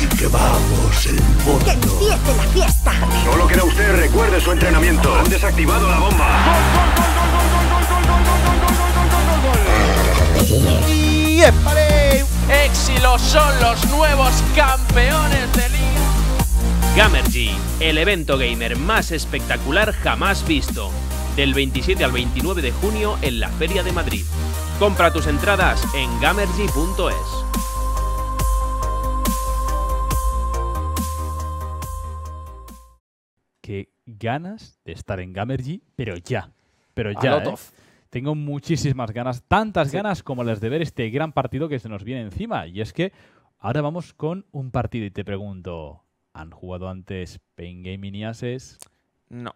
Así que vamos, el bono. ¡Que empiece la fiesta! Solo que usted recuerde su entrenamiento. Han desactivado la bomba. ¡Gol, gol, gol, gol, gol, gol, gol, gol, gol, son los nuevos campeones de liga! Gamergy, el evento gamer más espectacular jamás visto. Del 27 al 29 de junio en la Feria de Madrid. Compra tus entradas en gamergy.es. ganas de estar en Gamergy, pero ya. Pero ya. ¿eh? Tengo muchísimas ganas, tantas ganas como las de ver este gran partido que se nos viene encima. Y es que ahora vamos con un partido y te pregunto, ¿han jugado antes Pain Gaming y Ases? No.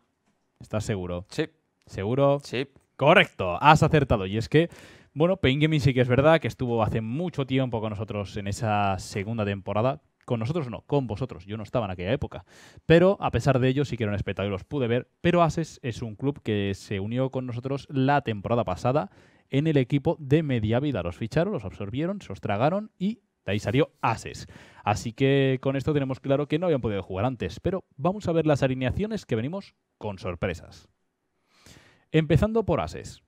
¿Estás seguro? Sí. ¿Seguro? Sí. Correcto, has acertado. Y es que bueno, Pain Gaming sí que es verdad que estuvo hace mucho tiempo con nosotros en esa segunda temporada. Con nosotros no, con vosotros. Yo no estaba en aquella época. Pero a pesar de ello, sí que era un espectáculo, los pude ver. Pero Ases es un club que se unió con nosotros la temporada pasada en el equipo de media vida. Los ficharon, los absorbieron, se los tragaron y de ahí salió Ases. Así que con esto tenemos claro que no habían podido jugar antes, pero vamos a ver las alineaciones que venimos con sorpresas. Empezando por Ases.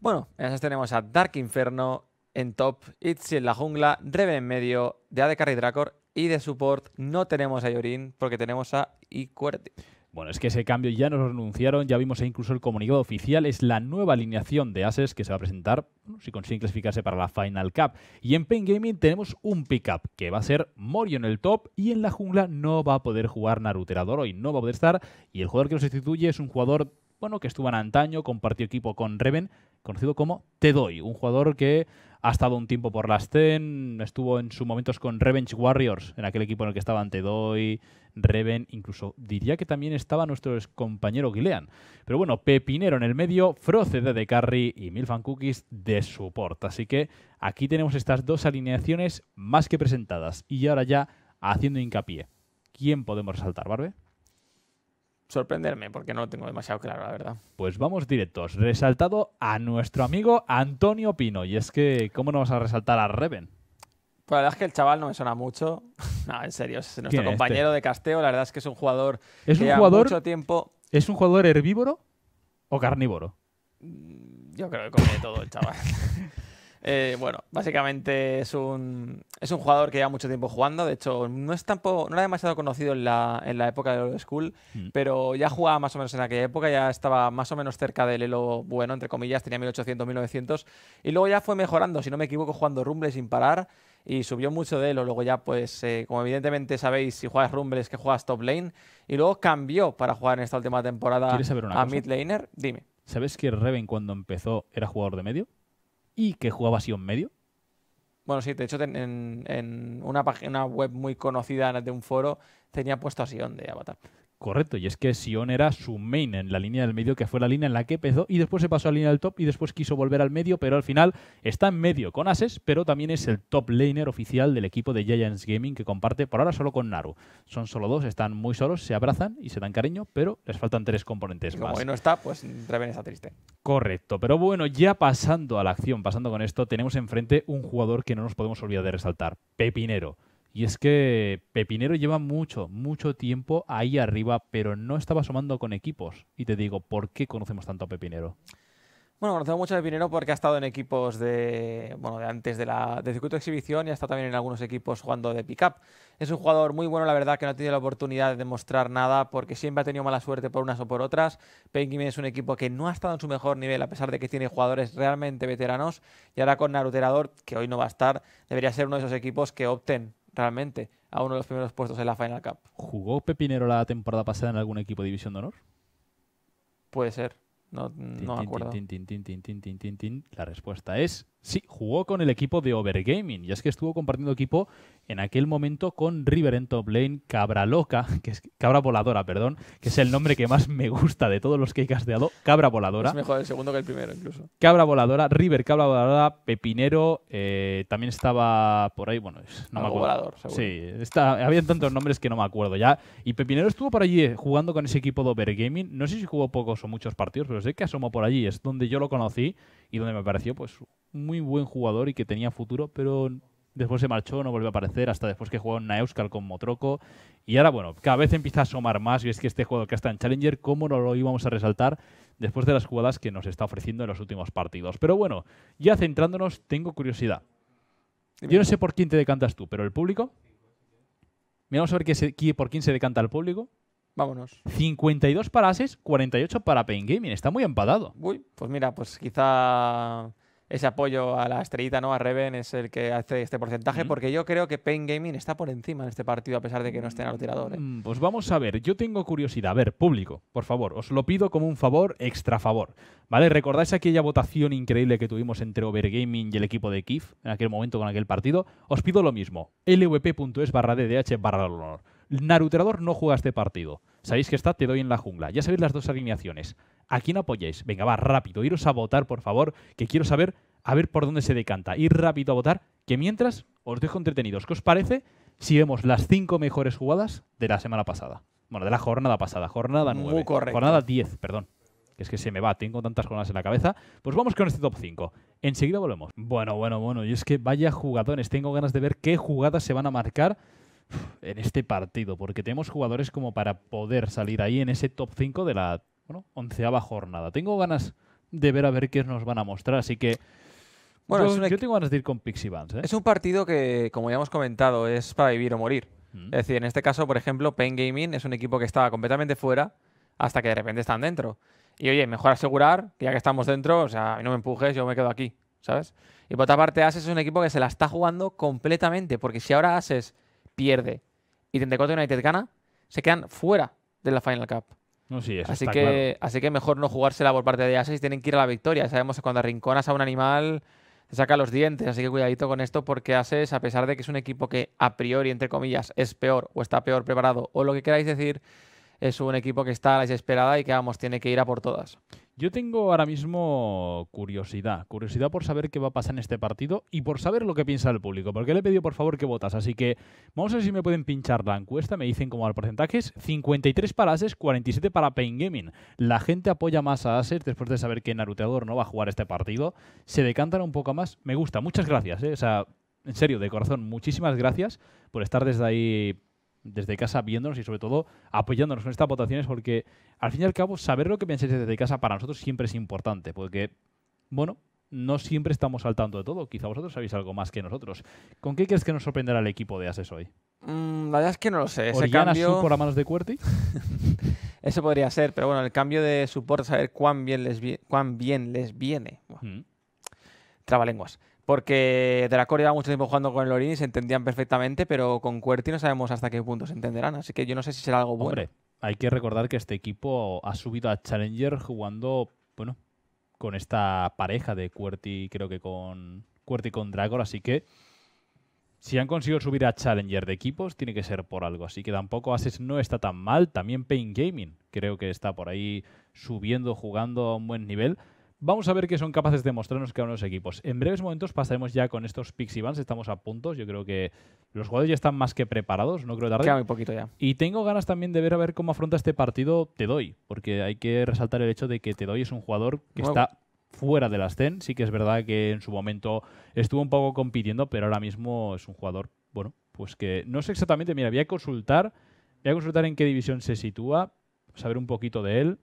Bueno, en Ases tenemos a Dark Inferno, en top, it's en la jungla, Reven en medio, de AD Carry Dracor y de support no tenemos a Yorin porque tenemos a Icuerte. Bueno, es que ese cambio ya nos lo anunciaron, ya vimos incluso el comunicado oficial, es la nueva alineación de ases que se va a presentar si consiguen clasificarse para la Final Cup. Y en Pain Gaming tenemos un pick-up que va a ser Morio en el top y en la jungla no va a poder jugar Naruterador hoy, no va a poder estar. Y el jugador que lo sustituye es un jugador, bueno, que estuvo en antaño, compartió equipo con Reven, conocido como Te un jugador que ha estado un tiempo por las TEN, estuvo en sus momentos con Revenge Warriors, en aquel equipo en el que ante Doy, Reven, incluso diría que también estaba nuestro compañero Gilean. Pero bueno, Pepinero en el medio, Froze de Carry y Milfan Cookies de support. Así que aquí tenemos estas dos alineaciones más que presentadas. Y ahora ya haciendo hincapié. ¿Quién podemos resaltar, Barbe? sorprenderme porque no lo tengo demasiado claro, la verdad. Pues vamos directos. Resaltado a nuestro amigo Antonio Pino. Y es que, ¿cómo no vas a resaltar a Reven? Pues la verdad es que el chaval no me suena mucho. no, en serio, es nuestro este? compañero de casteo. La verdad es que es un jugador ¿Es un jugador, mucho tiempo... ¿Es un jugador herbívoro o carnívoro? Mm, yo creo que come de todo el chaval. Eh, bueno, básicamente es un, es un jugador que lleva mucho tiempo jugando. De hecho, no, es tampoco, no era demasiado conocido en la, época de Old School, mm. pero ya jugaba más o menos en aquella época, ya estaba más o menos cerca del elo bueno, entre comillas, tenía 1800, 1900. Y luego ya fue mejorando, si no me equivoco, jugando Rumble sin parar y subió mucho de elo Luego ya, pues, eh, como evidentemente sabéis, si juegas Rumble es que juegas top lane. Y luego cambió para jugar en esta última temporada a mid laner. Dime. ¿Sabes que Reven cuando empezó era jugador de medio? y que jugaba así medio. Bueno, sí, de hecho en, una, página web muy conocida de un foro tenía puesto a Sion de Avatar. Correcto, y es que Sion era su main en la línea del medio, que fue la línea en la que empezó, y después se pasó a la línea del top, y después quiso volver al medio, pero al final está en medio con Ases, pero también es el top laner oficial del equipo de Giants Gaming, que comparte por ahora solo con Naru. Son solo dos, están muy solos, se abrazan y se dan cariño, pero les faltan tres componentes y como más. no está, pues Draven está triste. Correcto, pero bueno, ya pasando a la acción, pasando con esto, tenemos enfrente un jugador que no nos podemos olvidar de resaltar, Pepinero. Y es que Pepinero lleva mucho, mucho tiempo ahí arriba, pero no estaba sumando con equipos. Y te digo, ¿por qué conocemos tanto a Pepinero? Bueno, conocemos mucho a Pepinero porque ha estado en equipos de, bueno, de antes de la de circuito de exhibición y ha estado también en algunos equipos jugando de pick-up. Es un jugador muy bueno, la verdad que no ha tenido la oportunidad de demostrar nada porque siempre ha tenido mala suerte por unas o por otras. Penguin es un equipo que no ha estado en su mejor nivel a pesar de que tiene jugadores realmente veteranos y ahora con Naruterador, que hoy no va a estar, debería ser uno de esos equipos que opten realmente a uno de los primeros puestos en la Final Cup. ¿Jugó Pepinero la temporada pasada en algún equipo de División de Honor? Puede ser. No, no me acuerdo. La respuesta es Sí, jugó con el equipo de Overgaming y es que estuvo compartiendo equipo en aquel momento con River en top lane, Cabra Loca, que es Cabra Voladora, perdón, que es el nombre que más me gusta de todos los que he casteado, Cabra Voladora. Es mejor el segundo que el primero incluso. Cabra Voladora, River, Cabra Voladora, Pepinero, eh, también estaba por ahí, bueno, no me acuerdo. Volador, Sí, había tantos nombres que no me acuerdo ya. Y Pepinero estuvo por allí eh, jugando con ese equipo de Overgaming, no sé si jugó pocos o muchos partidos, pero sé que asomó por allí, es donde yo lo conocí y donde me pareció pues muy buen jugador y que tenía futuro, pero después se marchó, no volvió a aparecer, hasta después que jugó en Naeuskal con Motroco. Y ahora, bueno, cada vez empieza a asomar más, y es que este jugador que está en Challenger, ¿cómo no lo íbamos a resaltar después de las jugadas que nos está ofreciendo en los últimos partidos? Pero bueno, ya centrándonos, tengo curiosidad. Yo no sé por quién te decantas tú, pero el público. Mira, vamos a ver qué por quién se decanta el público. Vámonos. 52 para Ases, 48 para Pain Gaming. Está muy empadado. Uy, pues mira, pues quizá ese apoyo a la estrellita, ¿no? A Reven es el que hace este porcentaje, porque yo creo que Pain Gaming está por encima en este partido, a pesar de que no estén al ¿eh? mm, Pues vamos a ver, yo tengo curiosidad. A ver, público, por favor, os lo pido como un favor, extra favor. ¿Vale? ¿Recordáis aquella votación increíble que tuvimos entre Overgaming y el equipo de Kif en aquel momento con aquel partido? Os pido lo mismo, lvp.es barra ddh barra honor. Naruterador no juega este partido. Sabéis que está Te doy en la jungla. Ya sabéis las dos alineaciones. ¿A quién apoyáis? Venga, va, rápido. Iros a votar, por favor, que quiero saber a ver por dónde se decanta. Ir rápido a votar, que mientras os dejo entretenidos. ¿Qué os parece si vemos las cinco mejores jugadas de la semana pasada? Bueno, de la jornada pasada, jornada nueve. Jornada diez, perdón. es que se me va, tengo tantas jornadas en la cabeza. Pues vamos con este top 5. Enseguida volvemos. Bueno, bueno, bueno. Y es que vaya jugadores. Tengo ganas de ver qué jugadas se van a marcar en este partido, porque tenemos jugadores como para poder salir ahí en ese top 5 de la onceava jornada. Tengo ganas de ver a ver qué nos van a mostrar, así que bueno, yo, tengo ganas de ir con Pixie Vans. ¿eh? Es un partido que, como ya hemos comentado, es para vivir o morir. Mm. Es decir, en este caso, por ejemplo, Pain Gaming es un equipo que estaba completamente fuera hasta que de repente están dentro. Y oye, mejor asegurar que ya que estamos dentro, o sea, no me empujes, yo me quedo aquí, ¿sabes? Y por otra parte, Ases es un equipo que se la está jugando completamente, porque si ahora Ases pierde y 34 United gana, se quedan fuera de la Final Cup. así, que, así que mejor no jugársela por parte de Ases y tienen que ir a la victoria. Sabemos que cuando arrinconas a un animal te saca los dientes, así que cuidadito con esto porque Ases, a pesar de que es un equipo que a priori, entre comillas, es peor o está peor preparado o lo que queráis decir, es un equipo que está a la desesperada y que vamos, tiene que ir a por todas. Yo tengo ahora mismo curiosidad, curiosidad por saber qué va a pasar en este partido y por saber lo que piensa el público, porque le he pedido por favor que votas, así que vamos a ver si me pueden pinchar la encuesta, me dicen como al porcentaje 53 para Ases, 47 para Pain Gaming. La gente apoya más a Ases después de saber que Naruteador no va a jugar este partido, se decantan un poco más, me gusta, muchas gracias, ¿eh? o sea, en serio, de corazón, muchísimas gracias por estar desde ahí desde casa viéndonos y sobre todo apoyándonos en estas votaciones porque al fin y al cabo saber lo que pensáis desde casa para nosotros siempre es importante porque, bueno, no siempre estamos al tanto de todo. Quizá vosotros sabéis algo más que nosotros. ¿Con qué crees que nos sorprenderá el equipo de Ases hoy? Mm, la verdad es que no lo sé. Ese cambio... por a manos de Cuerti? Eso podría ser, pero bueno, el cambio de support, saber cuán bien les, cuán bien les viene. Mm. Trabalenguas. Porque Dracor la mucho tiempo jugando con el Lorini, se entendían perfectamente, pero con Cuerti no sabemos hasta qué punto se entenderán. Así que yo no sé si será algo bueno. Hombre, hay que recordar que este equipo ha subido a Challenger jugando, bueno, con esta pareja de Cuerti, creo que con Cuerti con Dragon. así que si han conseguido subir a Challenger de equipos, tiene que ser por algo. Así que tampoco Ases no está tan mal. También Pain Gaming creo que está por ahí subiendo, jugando a un buen nivel. Vamos a ver qué son capaces de mostrarnos cada uno de los equipos. En breves momentos pasaremos ya con estos picks y Estamos a puntos. Yo creo que los jugadores ya están más que preparados. No creo tarde. Queda muy poquito ya. Y tengo ganas también de ver a ver cómo afronta este partido Te doy, porque hay que resaltar el hecho de que Te doy es un jugador que está fuera de la Zen. Sí que es verdad que en su momento estuvo un poco compitiendo, pero ahora mismo es un jugador, bueno, pues que no sé exactamente. Mira, voy a consultar, voy a consultar en qué división se sitúa, saber un poquito de él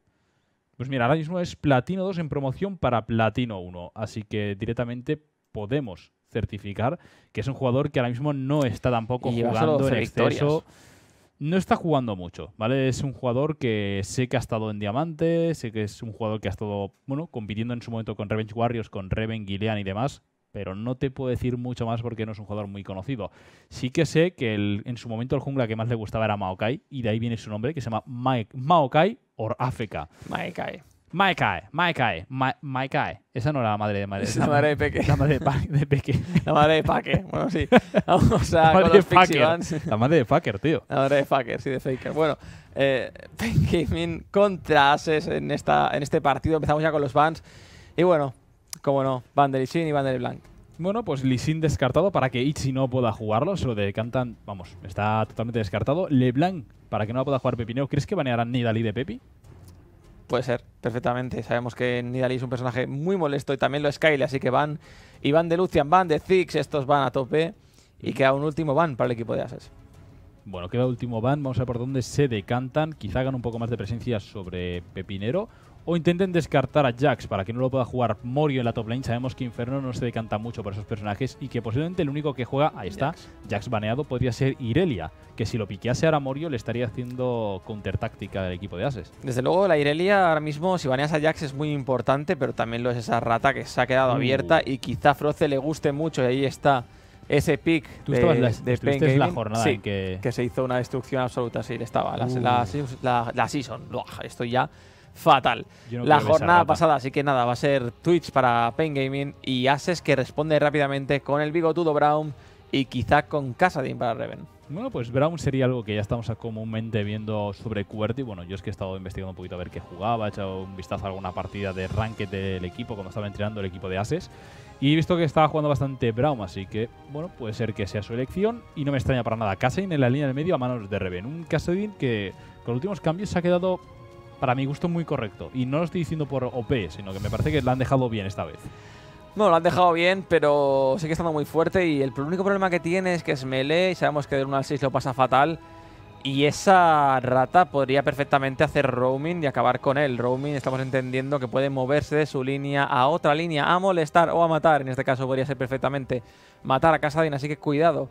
pues mira, ahora mismo es Platino 2 en promoción para Platino 1, así que directamente podemos certificar que es un jugador que ahora mismo no está tampoco jugando en exceso. No está jugando mucho, ¿vale? Es un jugador que sé que ha estado en Diamante, sé que es un jugador que ha estado, bueno, compitiendo en su momento con Revenge Warriors, con Reven, Gilean y demás, pero no te puedo decir mucho más porque no es un jugador muy conocido. Sí que sé que en su momento el jungla que más le gustaba era Maokai, y de ahí viene su nombre, que se llama Maokai or Africa. Maikai. Maikai, Maikai, Maikai. Esa no era la madre de madre. Es la madre de Peque. La madre de, pa La madre de Paque. Bueno, sí. Vamos a la madre con los de La madre de Faker, tío. La madre de Faker, sí, de Faker. Bueno, eh, Gaming contra Ases en, esta, en este partido. Empezamos ya con los bans. Y bueno, como no, Van der y Van der Blanc. Bueno, pues Lisin descartado para que Itzi no pueda jugarlo. Se lo decantan, vamos, está totalmente descartado. LeBlanc para que no pueda jugar Pepineo. ¿Crees que banearán Nidalee de Pepi? Puede ser, perfectamente. Sabemos que Nidalee es un personaje muy molesto y también lo es Kyle, así que van y van de Lucian, van de Zix, estos van a tope. Y queda un último van para el equipo de Ases. Bueno, queda último van, vamos a ver por dónde se decantan. Quizá hagan un poco más de presencia sobre Pepinero o intenten descartar a Jax para que no lo pueda jugar Morio en la top lane. Sabemos que Inferno no se decanta mucho por esos personajes y que posiblemente el único que juega, ahí está, Jax, baneado podría ser Irelia, que si lo piquease ahora Morio le estaría haciendo counter táctica del equipo de Ases. Desde luego la Irelia ahora mismo, si baneas a Jax es muy importante, pero también lo es esa rata que se ha quedado uh. abierta y quizá a Froze le guste mucho y ahí está ese pick de, la jornada que... se hizo una destrucción absoluta, sí, estaba la, la, uh. la, season, esto ya fatal la jornada pasada. Así que nada, va a ser Twitch para Pain Gaming y Ases que responde rápidamente con el bigotudo Brown y quizá con Casadin para Reven. Bueno, pues Brown sería algo que ya estamos comúnmente viendo sobre QWERTY. Bueno, yo es que he estado investigando un poquito a ver qué jugaba, he echado un vistazo a alguna partida de ranked del equipo, cuando estaba entrenando el equipo de Ases. Y he visto que estaba jugando bastante Brown, así que, bueno, puede ser que sea su elección. Y no me extraña para nada. Casadin en la línea del medio a manos de Reven. Un Casadin que con los últimos cambios se ha quedado para mi gusto, muy correcto. Y no lo estoy diciendo por OP, sino que me parece que la han dejado bien esta vez. Bueno, lo han dejado bien, pero que estando muy fuerte y el único problema que tiene es que es melee y sabemos que de 1 al 6 lo pasa fatal. Y esa rata podría perfectamente hacer roaming y acabar con él. Roaming estamos entendiendo que puede moverse de su línea a otra línea, a molestar o a matar. En este caso podría ser perfectamente matar a Casadin, así que cuidado.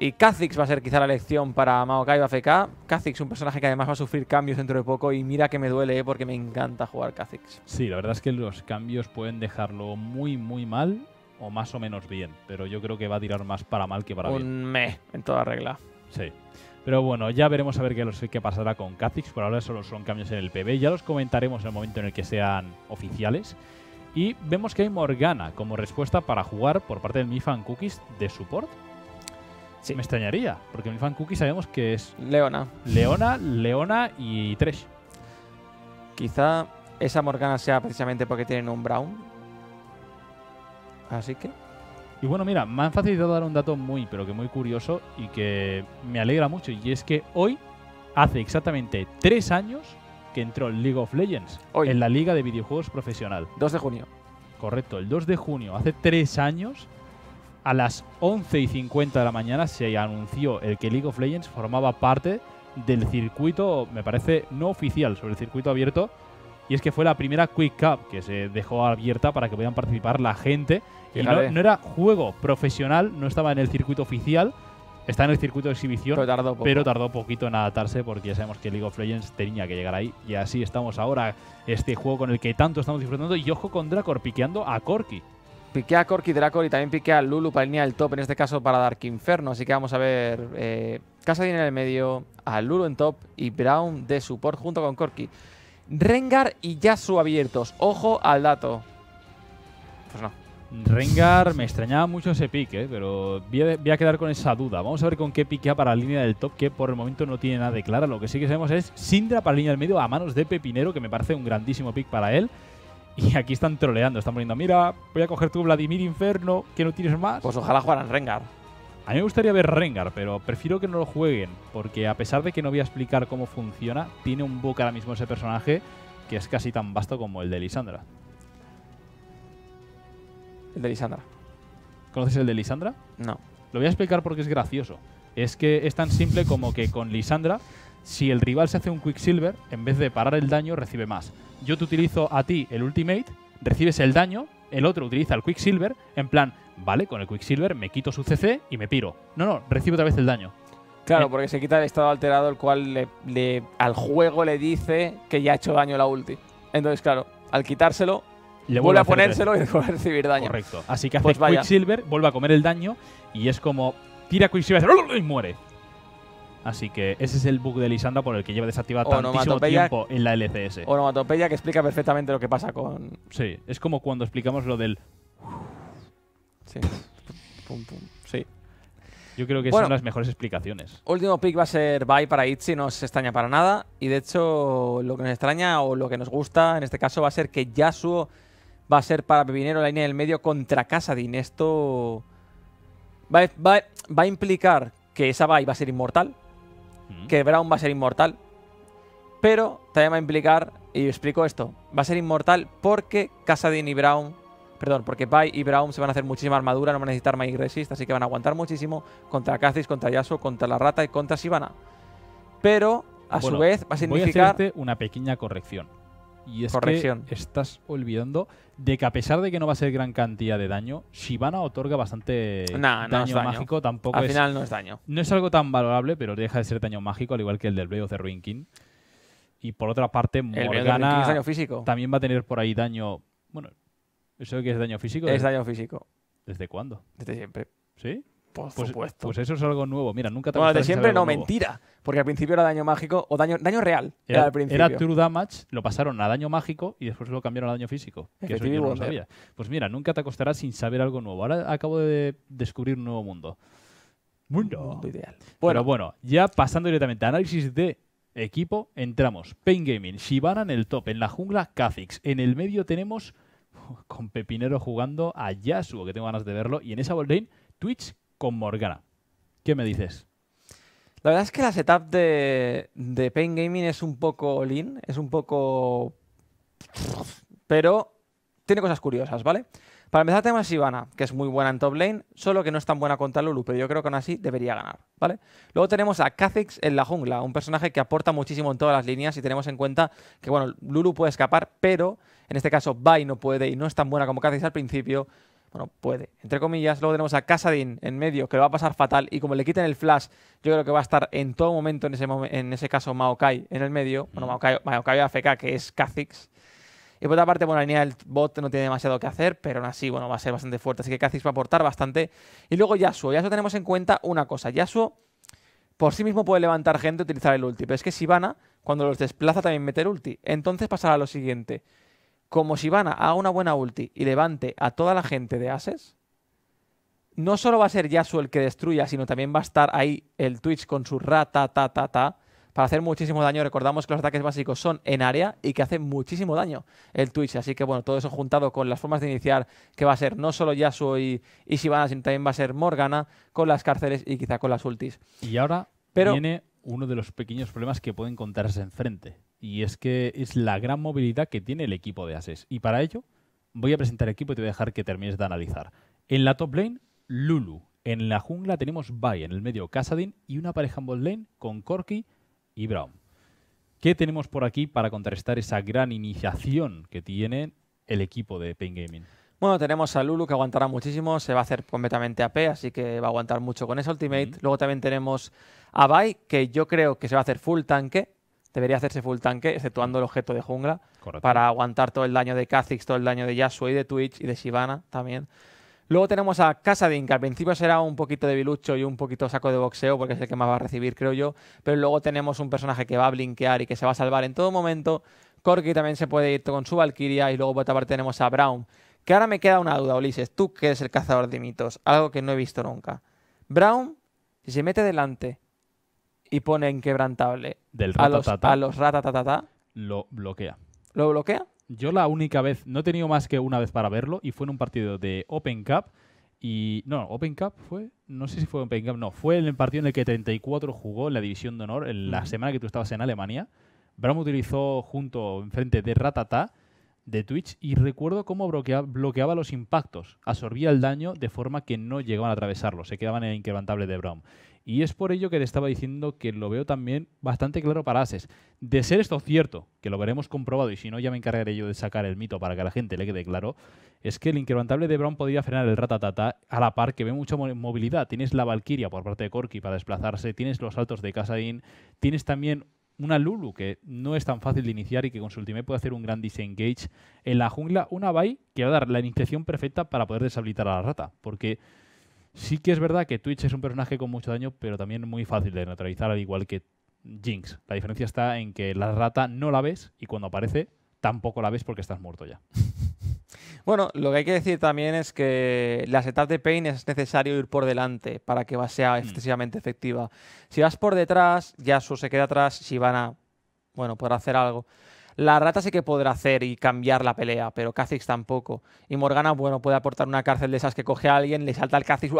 Y Kha'Zix va a ser quizá la elección para Maokai FK. Kha'Zix, un personaje que además va a sufrir cambios dentro de poco. Y mira que me duele, eh, porque me encanta jugar Kha'Zix. Sí, la verdad es que los cambios pueden dejarlo muy, muy mal o más o menos bien. Pero yo creo que va a tirar más para mal que para bien. Un me, en toda regla. Sí. Pero bueno, ya veremos a ver qué, qué pasará con Kha'Zix. Por ahora solo son cambios en el PB. Ya los comentaremos en el momento en el que sean oficiales. Y vemos que hay Morgana como respuesta para jugar por parte del Mifan Cookies de support Sí. Me extrañaría, porque mi fan Cookie sabemos que es. Leona. Leona, Leona y Tresh. Quizá esa Morgana sea precisamente porque tienen un Brown. Así que. Y bueno, mira, me han facilitado dar un dato muy, pero que muy curioso y que me alegra mucho. Y es que hoy, hace exactamente tres años, que entró League of Legends en la Liga de Videojuegos Profesional. 2 de junio. Correcto, el 2 de junio, hace tres años a las 11 y 50 de la mañana se anunció el que League of Legends formaba parte del circuito, me parece, no oficial, sobre el circuito abierto. Y es que fue la primera Quick Cup que se dejó abierta para que pudieran participar la gente. Y no, era juego profesional, no estaba en el circuito oficial, está en el circuito de exhibición, pero tardó, poco. poquito en adaptarse porque ya sabemos que League of Legends tenía que llegar ahí. Y así estamos ahora, este juego con el que tanto estamos disfrutando. Y ojo con Dracor piqueando a Corky. Piqué a Corki Draco, y también piqué a Lulu para línea del top, en este caso para Dark Inferno. Así que vamos a ver eh, casa Casadin en el medio, a Lulu en top y Brown de support junto con corky Rengar y Yasu abiertos. Ojo al dato. Pues no. Rengar, me extrañaba mucho ese pick, pero voy a, a, quedar con esa duda. Vamos a ver con qué piquea para la línea del top, que por el momento no tiene nada de clara. Lo que sí que sabemos es Sindra para la línea del medio a manos de Pepinero, que me parece un grandísimo pick para él. Y aquí están troleando, están poniendo, mira, voy a coger tu Vladimir Inferno, que no tienes más. Pues ojalá jugaran Rengar. A mí me gustaría ver Rengar, pero prefiero que no lo jueguen, porque a pesar de que no voy a explicar cómo funciona, tiene un boca ahora mismo ese personaje que es casi tan vasto como el de Lisandra. El de Lisandra. ¿Conoces el de Lisandra? No. Lo voy a explicar porque es gracioso. Es que es tan simple como que con Lisandra, si el rival se hace un Quicksilver, en vez de parar el daño, recibe más yo te utilizo a ti el Ultimate, recibes el daño, el otro utiliza el Quicksilver, en plan, vale, con el Quicksilver me quito su CC y me piro. No, no, recibo otra vez el daño. Claro, eh, porque se quita el estado alterado, el cual le, al juego le dice que ya ha hecho daño la ulti. Entonces, claro, al quitárselo, le vuelve a, ponérselo y vuelve a recibir daño. Correcto. Así que pues hace Quicksilver, vuelve a comer el daño y es como tira Quicksilver y muere. Así que ese es el bug de Lisandra por el que lleva desactivado tantísimo tiempo en la LCS. Onomatopeya que explica perfectamente lo que pasa con. Sí, es como cuando explicamos lo del. Sí. Sí. Yo creo que son las mejores explicaciones. Último pick va a ser bye para Itzy, no se extraña para nada. Y de hecho, lo que nos extraña o lo que nos gusta en este caso va a ser que Yasuo va a ser para Pepinero la línea del medio contra Casadin. Esto va, va, va a implicar que esa bye va a ser inmortal, que Brown va a ser inmortal, pero también va a implicar, y explico esto, va a ser inmortal porque Casadin y Brown, perdón, porque Pai y Brown se van a hacer muchísima armadura, no van a necesitar más Resist, así que van a aguantar muchísimo contra Kha'Zix, contra Yasuo, contra la Rata y contra Sivana. Pero, a su vez, va a significar... Voy una pequeña corrección. Y es que estás olvidando de que a pesar de que no va a ser gran cantidad de daño, Shibana otorga bastante daño, mágico. Tampoco al final no es daño. No es algo tan valorable, pero deja de ser daño mágico, al igual que el del Blade of the Ruin King. Y por otra parte, Morgana también va a tener por ahí daño... Bueno, ¿eso que es daño físico? Es daño físico. ¿Desde cuándo? Desde siempre. ¿Sí? Por pues, supuesto. Pues eso es algo nuevo. Mira, nunca te Bueno, desde siempre no, mentira. Porque al principio era daño mágico o daño, daño real. Era, True Damage, lo pasaron a daño mágico y después lo cambiaron a daño físico. Que eso yo no sabía. Pues mira, nunca te acostarás sin saber algo nuevo. Ahora acabo de descubrir un nuevo mundo. Mundo. ideal. Pero bueno, ya pasando directamente a análisis de equipo, entramos. Pain Gaming, Shibana en el top, en la jungla Kha'Zix. En el medio tenemos con Pepinero jugando a Yasuo, que tengo ganas de verlo. Y en esa botlane, Twitch con Morgana. ¿Qué me dices? La verdad es que la setup de, Pain Gaming es un poco lean, es un poco... Pero tiene cosas curiosas, ¿vale? Para empezar tenemos a Sivana, que es muy buena en top lane, solo que no es tan buena contra Lulu, pero yo creo que aún así debería ganar, ¿vale? Luego tenemos a Kha'Zix en la jungla, un personaje que aporta muchísimo en todas las líneas y tenemos en cuenta que, bueno, Lulu puede escapar, pero en este caso Bai no puede y no es tan buena como Kha'Zix al principio, bueno, puede. Entre comillas, luego tenemos a Casadin en medio, que lo va a pasar fatal. Y como le quiten el flash, yo creo que va a estar en todo momento, en ese, en ese caso, Maokai en el medio. Bueno, Maokai, Maokai AFK, que es Kha'Zix. Y por otra parte, bueno, la línea del bot no tiene demasiado que hacer, pero aún así, bueno, va a ser bastante fuerte. Así que Kha'Zix va a aportar bastante. Y luego Yasuo. Yasuo tenemos en cuenta una cosa. Yasuo por sí mismo puede levantar gente y utilizar el ulti. Pero es que Sivana, cuando los desplaza, también mete ulti. Entonces pasará lo siguiente como Sivana haga una buena ulti y levante a toda la gente de Ases, no solo va a ser Yasuo el que destruya, sino también va a estar ahí el Twitch con su ra, ta, ta, ta, para hacer muchísimo daño. Recordamos que los ataques básicos son en área y que hacen muchísimo daño el Twitch. Así que bueno, todo eso juntado con las formas de iniciar, que va a ser no solo Yasuo y, Sivana, sino también va a ser Morgana con las cárceles y quizá con las ultis. Y ahora Pero, viene uno de los pequeños problemas que puede encontrarse enfrente y es que es la gran movilidad que tiene el equipo de Ases. Y para ello voy a presentar el equipo y te voy a dejar que termines de analizar. En la top lane, Lulu. En la jungla tenemos Bai, en el medio Casadin y una pareja en bot lane con Corky y Brown. ¿Qué tenemos por aquí para contrarrestar esa gran iniciación que tiene el equipo de Pain Gaming? Bueno, tenemos a Lulu que aguantará muchísimo, se va a hacer completamente AP, así que va a aguantar mucho con ese ultimate. Luego también tenemos a Bai, que yo creo que se va a hacer full tanque, debería hacerse full tanque, exceptuando el objeto de jungla, para aguantar todo el daño de Kha'Zix, todo el daño de Yasuo y de Twitch y de Shivana también. Luego tenemos a Casadin, que al principio será un poquito de bilucho y un poquito saco de boxeo, porque es el que más va a recibir, creo yo. Pero luego tenemos un personaje que va a blinquear y que se va a salvar en todo momento. Corki también se puede ir con su Valkyria. Y luego por tenemos a Brown. Que ahora me queda una duda, Ulises. Tú que eres el cazador de mitos, algo que no he visto nunca. Brown, si se mete delante y pone inquebrantable Del a los, ratatata. a los Lo bloquea. ¿lo bloquea? Yo la única vez, no he tenido más que una vez para verlo y fue en un partido de Open Cup y no, Open Cup fue, no sé si fue Open Cup, no, fue en el partido en el que 34 jugó en la división de honor en la semana que tú estabas en Alemania. Brown utilizó junto enfrente de Ratata de Twitch y recuerdo cómo bloqueaba los impactos, absorbía el daño de forma que no llegaban a atravesarlo, se quedaban en el inquebrantable de Brown. Y es por ello que te estaba diciendo que lo veo también bastante claro para Ases. De ser esto cierto, que lo veremos comprobado, y si no, ya me encargaré yo de sacar el mito para que a la gente le quede claro, es que el inquebrantable de Brown podría frenar el ratatata a la par que ve mucha movilidad. Tienes la Valkyria por parte de Corky para desplazarse, tienes los saltos de Casadin, tienes también una Lulu que no es tan fácil de iniciar y que con su ultimate puede hacer un gran disengage en la jungla, una Bai que va a dar la iniciación perfecta para poder deshabilitar a la rata, porque Sí que es verdad que Twitch es un personaje con mucho daño, pero también muy fácil de neutralizar, al igual que Jinx. La diferencia está en que la rata no la ves y cuando aparece tampoco la ves porque estás muerto ya. Bueno, lo que hay que decir también es que las etapas de Pain es necesario ir por delante para que sea mm. excesivamente efectiva. Si vas por detrás, Yasuo se queda atrás, si van bueno, poder hacer algo. La rata sí que podrá hacer y cambiar la pelea, pero Kha'Zix tampoco. Y Morgana, bueno, puede aportar una cárcel de esas que coge a alguien, le salta al Kha'Zix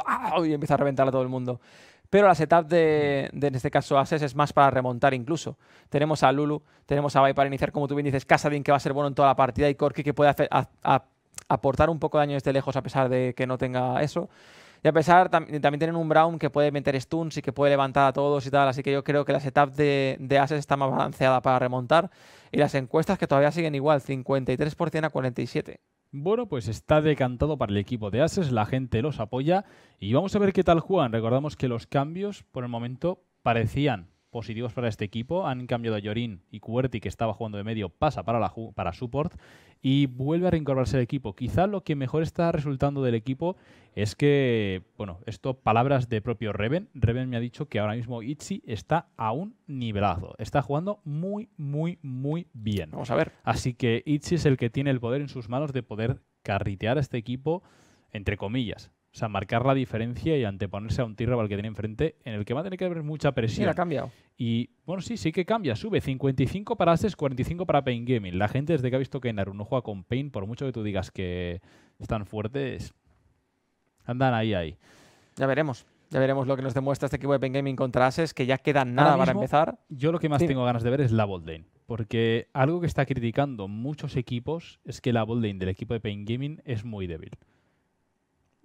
y empieza a reventar a todo el mundo. Pero la setup de, en este caso, Ases es más para remontar incluso. Tenemos a Lulu, tenemos a Vi para iniciar, como tú bien dices, Casadin, que va a ser bueno en toda la partida, y Corki, que puede aportar un poco de daño desde lejos a pesar de que no tenga eso. Y a pesar, también tienen un Brown que puede meter stuns y que puede levantar a todos y tal. Así que yo creo que la setup de, de Ases está más balanceada para remontar. Y las encuestas que todavía siguen igual, 53% a 47%. Bueno, pues está decantado para el equipo de Ases, la gente los apoya y vamos a ver qué tal juegan. Recordamos que los cambios por el momento parecían positivos para este equipo. Han cambiado a Llorín y Cuerti, que estaba jugando de medio, pasa para, para support y vuelve a reincorporarse el equipo. Quizá lo que mejor está resultando del equipo es que, bueno, esto palabras de propio Reven. Reven me ha dicho que ahora mismo Itzy está a un nivelazo. Está jugando muy, muy, muy bien. Vamos a ver. Así que Itzy es el que tiene el poder en sus manos de poder carritear a este equipo, entre comillas. O sea, marcar la diferencia y anteponerse a un t al que tiene enfrente, en el que va a tener que haber mucha presión. la ha cambiado. Y bueno, sí, sí que cambia. Sube 55 para Ases, 45 para Pain Gaming. La gente desde que ha visto que Naru no juega con Pain, por mucho que tú digas que están fuertes, andan ahí, ahí. Ya veremos. Ya veremos lo que nos demuestra este equipo de Pain Gaming contra Ases, que ya queda nada para empezar. Yo lo que más tengo ganas de ver es la Bold Porque algo que está criticando muchos equipos es que la Bold del equipo de Pain Gaming es muy débil.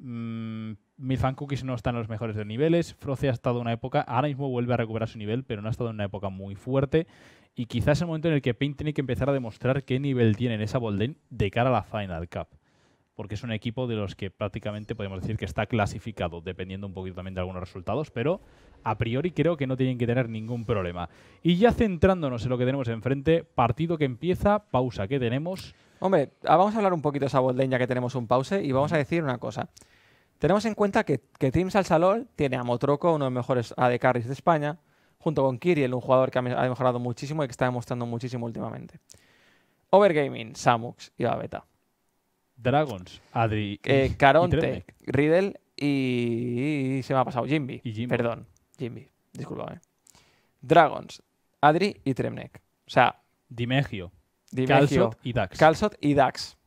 Mm, Milfan Cookies no está en los mejores de niveles. Froce ha estado en una época, ahora mismo vuelve a recuperar su nivel, pero no ha estado en una época muy fuerte. Y quizás es el momento en el que Paint tiene que empezar a demostrar qué nivel tiene en esa Bolden de cara a la Final Cup. Porque es un equipo de los que prácticamente podemos decir que está clasificado, dependiendo un poquito también de algunos resultados, pero a priori creo que no tienen que tener ningún problema. Y ya centrándonos en lo que tenemos enfrente, partido que empieza, pausa que tenemos. Hombre, ah, vamos a hablar un poquito de esa Bolden ya que tenemos un pause y vamos a decir una cosa. Tenemos en cuenta que, que Al Salón tiene a Motroco, uno de los mejores AD carries de España, junto con Kiriel, un jugador que ha, mejorado muchísimo y que está demostrando muchísimo últimamente. Overgaming, Samux y Babeta. Dragons, Adri. Eh, Caronte, y Riddle y... Se me ha pasado, Jimby. Perdón, Jimby. Disculpame. Dragons, Adri y Tremnek. O sea. Dimegio. Dimegio y Dax. Calzot y Dax.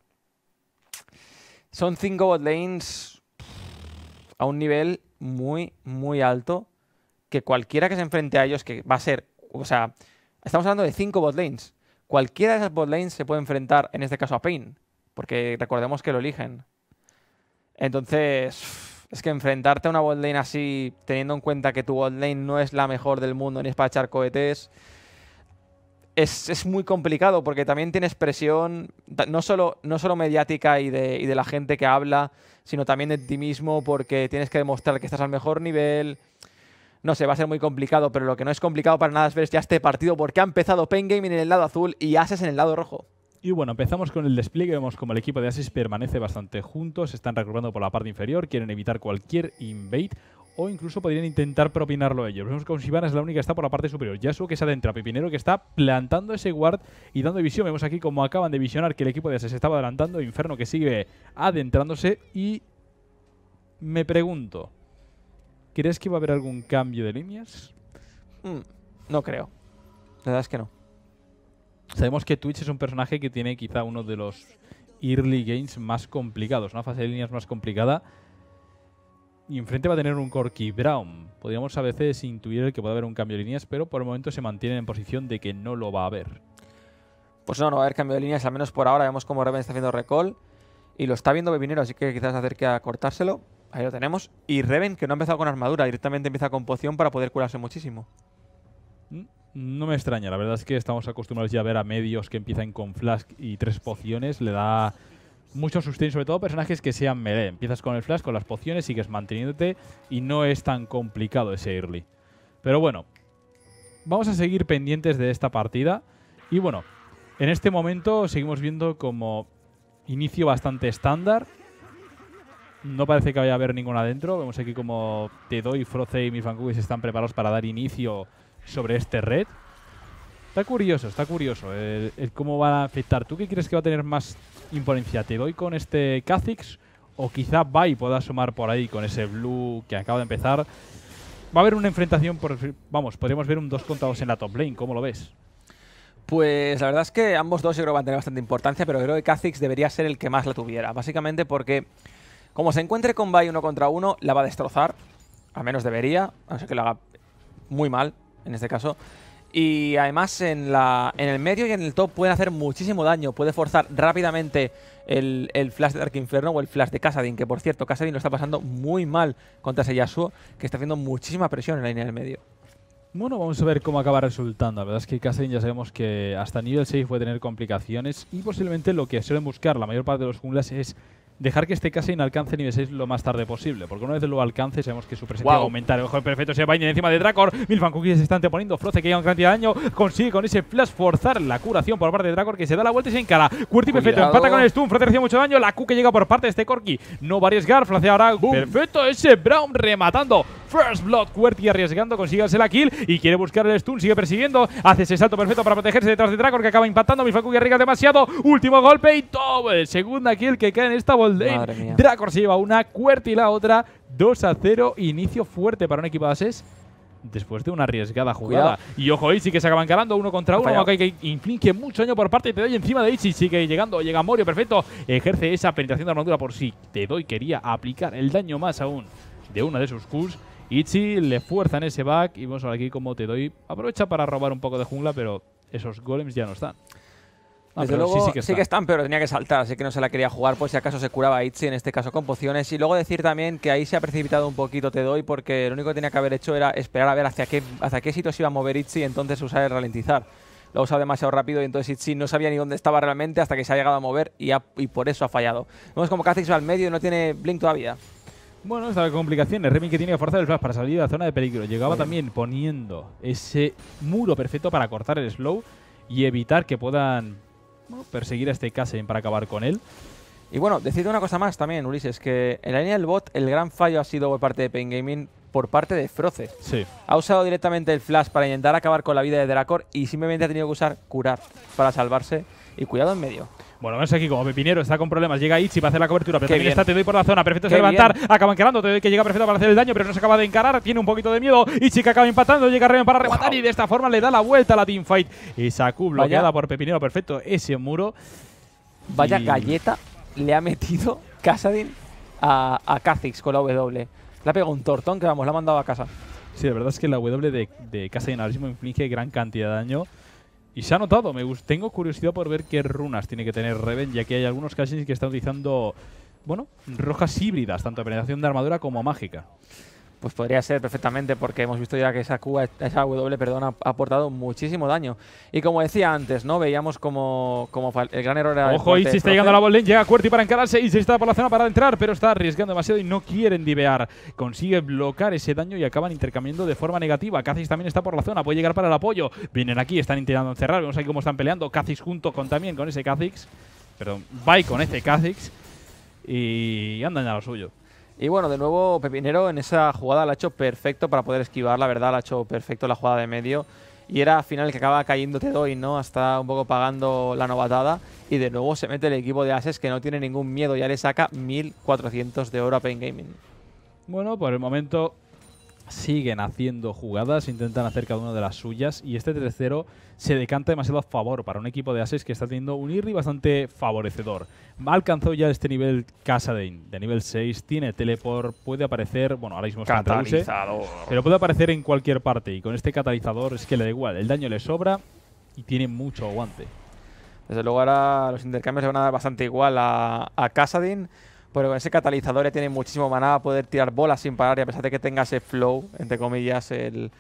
Son cinco bot lanes a un nivel muy, muy alto que cualquiera que se enfrente a ellos, que va a ser, o sea, estamos hablando de cinco bot Cualquiera de esas bot se puede enfrentar, en este caso a Pain, porque recordemos que lo eligen. Entonces, es que enfrentarte a una bot lane así, teniendo en cuenta que tu bot lane no es la mejor del mundo ni es para echar cohetes, es, muy complicado porque también tienes presión, no solo, no mediática y de, la gente que habla, sino también de ti mismo porque tienes que demostrar que estás al mejor nivel. No sé, va a ser muy complicado, pero lo que no es complicado para nada es ver ya este partido porque ha empezado Pain Gaming en el lado azul y Ases en el lado rojo. Y bueno, empezamos con el despliegue. Vemos como el equipo de Asis permanece bastante juntos. Se están recuperando por la parte inferior. Quieren evitar cualquier invade o incluso podrían intentar propinarlo ellos. Vemos que Sivana es la única que está por la parte superior. Yasuo que se adentra, Pepinero que está plantando ese guard y dando visión. Vemos aquí como acaban de visionar que el equipo de Ases se estaba adelantando, Inferno que sigue adentrándose y me pregunto, ¿crees que va a haber algún cambio de líneas? Mm, no creo. La verdad es que no. Sabemos que Twitch es un personaje que tiene quizá uno de los early games más complicados, una fase de líneas más complicada. Y enfrente va a tener un Corky Brown. Podríamos a veces intuir el que puede haber un cambio de líneas, pero por el momento se mantienen en posición de que no lo va a haber. Pues no, no va a haber cambio de líneas, al menos por ahora. Vemos cómo Reven está haciendo recall y lo está viendo Bebinero, así que quizás acerque a cortárselo. Ahí lo tenemos. Y Reven, que no ha empezado con armadura, directamente empieza con poción para poder curarse muchísimo. Mm, no me extraña, la verdad es que estamos acostumbrados ya a ver a medios que empiezan con flask y tres pociones. Le da mucho sustain, sobre todo personajes que sean melee. Empiezas con el flash, con las pociones, sigues manteniéndote y no es tan complicado ese early. Pero bueno, vamos a seguir pendientes de esta partida. Y bueno, en este momento seguimos viendo como inicio bastante estándar. No parece que vaya a haber ninguna adentro. Vemos aquí como te y Froze y mis se están preparados para dar inicio sobre este red. Está curioso, está curioso el, cómo va a afectar. ¿Tú qué crees que va a tener más imponencia? ¿Te doy con este Kha'Zix? O quizá Bai pueda sumar por ahí con ese Blue que acaba de empezar. Va a haber una enfrentación, por, vamos, podríamos ver un dos contra dos en la top lane. ¿Cómo lo ves? Pues la verdad es que ambos dos yo creo que van a tener bastante importancia, pero creo que Kha'Zix debería ser el que más la tuviera. Básicamente porque como se encuentre con Bai uno contra uno, la va a destrozar. Al menos debería, a no ser que lo haga muy mal en este caso. Y además en, la, en el medio y en el top pueden hacer muchísimo daño. Puede forzar rápidamente el, flash de Dark Inferno o el flash de casadin Que por cierto, Kassadin lo está pasando muy mal contra ese Yasuo, que está haciendo muchísima presión en la línea del medio. Bueno, vamos a ver cómo acaba resultando. La verdad es que casadin ya sabemos que hasta nivel 6 puede tener complicaciones y posiblemente lo que suelen buscar la mayor parte de los junglas es dejar que este casi no alcance nivel 6 lo más tarde posible, porque una vez lo alcance sabemos que su presencia va a aumentar. El perfecto se va encima de Dracor. Milfan se está anteponiendo. Froze que lleva un cantidad de daño. Consigue con ese flash forzar la curación por parte de Dracor que se da la vuelta y se encara. Curti perfecto empata con el stun. Froze recibe mucho daño. La Q que llega por parte de este Corki. No va a arriesgar. Froze ahora. Perfecto ese Brown rematando. First Blood, QWERTY arriesgando, consigue la kill y quiere buscar el stun, sigue persiguiendo, hace ese salto perfecto para protegerse detrás de Dracor que acaba impactando, Milfan Cookies arriesga demasiado, último golpe y todo, segunda kill que cae en esta Dracor se lleva una, y la otra. 2 a 0. Inicio fuerte para un equipo de Ases después de una arriesgada jugada. Y ojo, Ichi que se acaban calando uno contra uno. que inflige mucho daño por parte de doy encima de Ichi. Sigue llegando, llega Morio, perfecto. Ejerce esa penetración de armadura por si Te doy quería aplicar el daño más aún de una de sus Qs. Ichi le fuerza en ese back y vamos a ver aquí cómo doy aprovecha para robar un poco de jungla, pero esos golems ya no están. Ah, sí, que están, pero tenía que saltar, así que no se la quería jugar, por si acaso se curaba Itzy, en este caso con pociones. Y luego decir también que ahí se ha precipitado un poquito Te Doy, porque lo único que tenía que haber hecho era esperar a ver hacia qué, hasta qué sitio se iba a mover Itzi y entonces usar el ralentizar. Lo ha usado demasiado rápido y entonces Itzi no sabía ni dónde estaba realmente hasta que se ha llegado a mover y, por eso ha fallado. Vemos como Kha'Zix va al medio y no tiene Blink todavía. Bueno, esta complicación es Remy que tiene que forzar el flash para salir de la zona de peligro. Llegaba también poniendo ese muro perfecto para cortar el slow y evitar que puedan perseguir a este Kassen para acabar con él. Y bueno, decirte una cosa más también, Ulises, que en la línea del bot el gran fallo ha sido por parte de Pain Gaming por parte de Froze. Sí. Ha usado directamente el flash para intentar acabar con la vida de Dracor y simplemente ha tenido que usar curar para salvarse y cuidado en medio. Bueno, sé aquí como Pepinero está con problemas. Llega Ichi para hacer la cobertura, pero también está Te doy por la zona. Perfecto se levantar. Acaba encarando. Te doy que llega perfecto para hacer el daño, pero no se acaba de encarar. Tiene un poquito de miedo. Ichi que acaba empatando. Llega Reven para rematar y de esta forma le da la vuelta a la teamfight. Y Saku bloqueada por Pepinero. Perfecto ese muro. Vaya galleta le ha metido Casadin a, a Kha'Zix con la W. Le ha pegado un tortón que vamos, la ha mandado a casa. Sí, la verdad es que la W de, de Casadin ahora mismo inflige gran cantidad de daño. Y se ha notado, me tengo curiosidad por ver qué runas tiene que tener Reven, ya que hay algunos casi que están utilizando, bueno, rojas híbridas, tanto de penetración de armadura como mágica pues podría ser perfectamente porque hemos visto ya que esa, W perdón, ha aportado muchísimo daño. Y como decía antes, ¿no? Veíamos como, como el gran error era... Ojo, Itzi está llegando a la bola, llega Cuerti para encararse, se está por la zona para entrar, pero está arriesgando demasiado y no quieren divear. Consigue bloquear ese daño y acaban intercambiando de forma negativa. Cazis también está por la zona, puede llegar para el apoyo. Vienen aquí, están intentando encerrar, vemos aquí cómo están peleando. Cazix junto con también con ese Cazix. Perdón, Vai con ese Kha'Zix y andan a lo suyo. Y bueno, de nuevo Pepinero en esa jugada la ha hecho perfecto para poder esquivar, la verdad, la ha hecho perfecto la jugada de medio. Y era al final que acaba cayendo doy, ¿no? Hasta un poco pagando la novatada. Y de nuevo se mete el equipo de Ases que no tiene ningún miedo, ya le saca 1400 de oro a Pain Gaming. Bueno, por el momento siguen haciendo jugadas, intentan hacer cada una de las suyas y este 3-0 se decanta demasiado a favor para un equipo de Ases que está teniendo un y bastante favorecedor. Alcanzó ya este nivel Casa de, nivel 6, tiene teleport, puede aparecer, bueno, ahora mismo está catalizador. pero puede aparecer en cualquier parte y con este catalizador es que le da igual, el daño le sobra y tiene mucho aguante. Desde luego ahora los intercambios le van a dar bastante igual a, a Casadin. Pero ese catalizador tiene muchísimo maná a poder tirar bolas sin parar y a pesar de que tenga ese flow, entre comillas, el,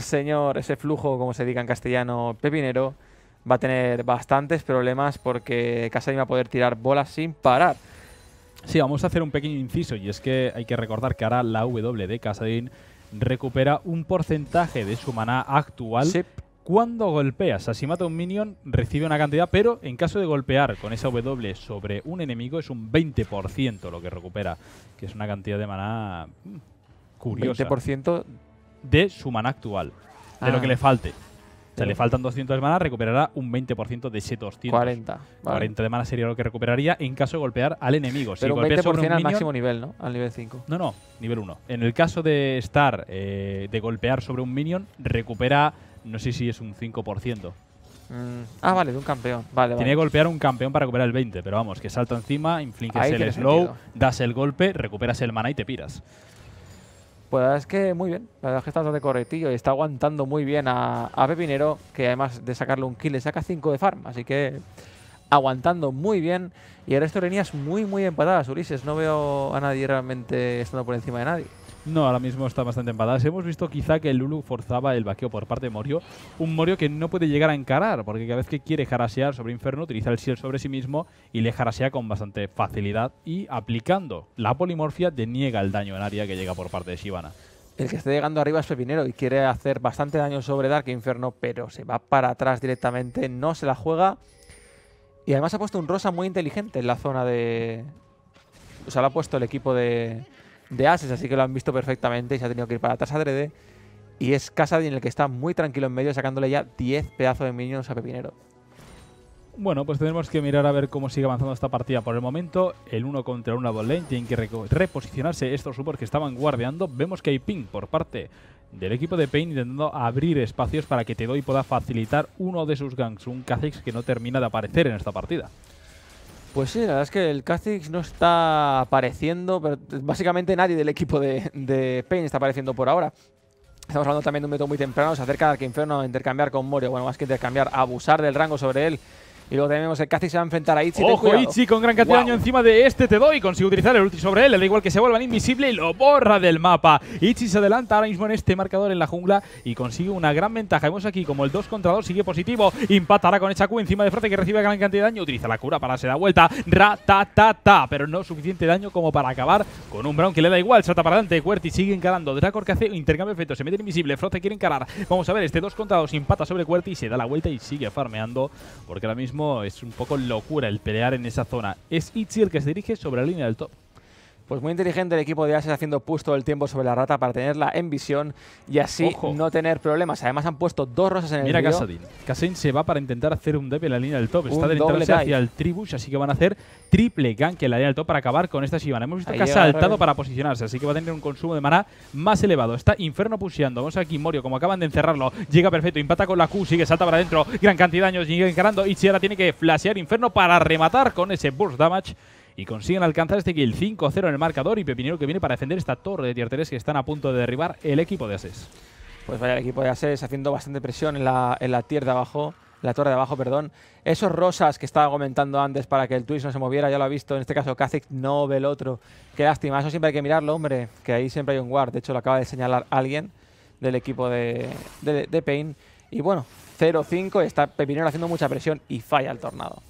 señor, ese flujo, como se diga en castellano, pepinero, va a tener bastantes problemas porque Casadín va a poder tirar bolas sin parar. Sí, vamos a hacer un pequeño inciso y es que hay que recordar que ahora la W de Casadín recupera un porcentaje de su maná actual cuando golpeas, así mata un minion, recibe una cantidad, pero en caso de golpear con esa W sobre un enemigo es un 20% lo que recupera, que es una cantidad de maná mm, curiosa. 20% de su maná actual, de lo que ah. le falte. O le faltan 200 de mana, recuperará un 20% de ese 200. 40. 40 de mana sería lo que recuperaría en caso de golpear al enemigo. Si Pero 20% al máximo nivel, ¿no? Al nivel 5. No, no, nivel 1. En el caso de estar, eh, de golpear sobre un minion, recupera no sé si es un 5%. Mm. Ah, vale, de un campeón. Vale, Tiene que golpear un campeón para recuperar el 20, pero vamos, que salta encima, infliges el slow, das el golpe, recuperas el mana y te piras. Pues es que muy bien, la verdad es que está de correctillo y está aguantando muy bien a, Pepinero, que además de sacarle un kill le saca 5 de farm, así que aguantando muy bien y el resto de muy muy empatadas, Ulises, no veo a nadie realmente estando por encima de nadie. No, ahora mismo está bastante empadada. Hemos visto quizá que el Lulu forzaba el vaqueo por parte de Morio. Un Morio que no puede llegar a encarar, porque cada vez que quiere jarasear sobre Inferno, utiliza el shield sobre sí mismo y le jarasea con bastante facilidad. Y aplicando la polimorfia, deniega el daño en área que llega por parte de Shivana. El que esté llegando arriba es Pepinero y quiere hacer bastante daño sobre Dark e Inferno, pero se va para atrás directamente, no se la juega. Y además ha puesto un rosa muy inteligente en la zona de... O sea, lo ha puesto el equipo de, de ases, así que lo han visto perfectamente y se ha tenido que ir para atrás adrede. Y es casa en el que está muy tranquilo en medio, sacándole ya 10 pedazos de minions a Pepinero. Bueno, pues tenemos que mirar a ver cómo sigue avanzando esta partida por el momento. El 1 contra 1 de lane, tienen que reposicionarse estos supers que estaban guardeando. Vemos que hay ping por parte del equipo de Pain intentando abrir espacios para que doy pueda facilitar uno de sus ganks, un Kha'Zix que no termina de aparecer en esta partida. Pues sí, la verdad es que el Castix no está apareciendo, pero básicamente nadie del equipo de, de Pain está apareciendo por ahora. Estamos hablando también de un método muy temprano, se acerca a que a intercambiar con Morio, bueno, más que intercambiar, abusar del rango sobre él y luego tenemos el casi se va a enfrentar a Ichi. Ojo, Ichi con gran cantidad de daño encima de este te doy. Consigue utilizar el ulti sobre él. Le da igual que se vuelvan invisible y lo borra del mapa. Ichi se adelanta ahora mismo en este marcador en la jungla y consigue una gran ventaja. Vemos aquí como el 2 contra 2 sigue positivo. Impactará con esa Q encima de Frate que recibe gran cantidad de daño. Utiliza la cura para se da vuelta. Ra, ta, ta, ta. Pero no suficiente daño como para acabar con un Brown que le da igual. Salta para adelante. Cuerti sigue encarando. Dracor que hace intercambio de efectos. Se mete invisible. Froze quiere encarar. Vamos a ver, este 2 contra 2 impata sobre Cuerti y se da la vuelta y sigue farmeando porque ahora mismo es un poco locura el pelear en esa zona. Es el que se dirige sobre la línea del top. Pues muy inteligente el equipo de Ases haciendo push el tiempo sobre la rata para tenerla en visión y así no tener problemas. Además han puesto dos rosas en el Mira Casadin. Casadin se va para intentar hacer un dive en la línea del top. Está hacia el Tribush, así que van a hacer triple gank en la línea del top para acabar con esta Shibana. Hemos visto que ha saltado para posicionarse, así que va a tener un consumo de maná más elevado. Está Inferno pusheando. Vamos aquí, Morio, como acaban de encerrarlo. Llega perfecto, impata con la Q, sigue, salta para adentro. Gran cantidad de daños, sigue encarando. Y si tiene que flashear Inferno para rematar con ese burst damage y consiguen alcanzar este kill 5-0 en el marcador y Pepinero que viene para defender esta torre de tier 3 que están a punto de derribar el equipo de Ases. Pues vaya, el equipo de Ases haciendo bastante presión en la, en la tier de abajo la torre de abajo, perdón. Esos rosas que estaba comentando antes para que el Twitch no se moviera, ya lo ha visto, en este caso Kha'Zix no ve el otro. Qué lástima, eso siempre hay que mirarlo, hombre, que ahí siempre hay un guard. De hecho, lo acaba de señalar alguien del equipo de, de, Y bueno, 0-5, está Pepinero haciendo mucha presión y falla el tornado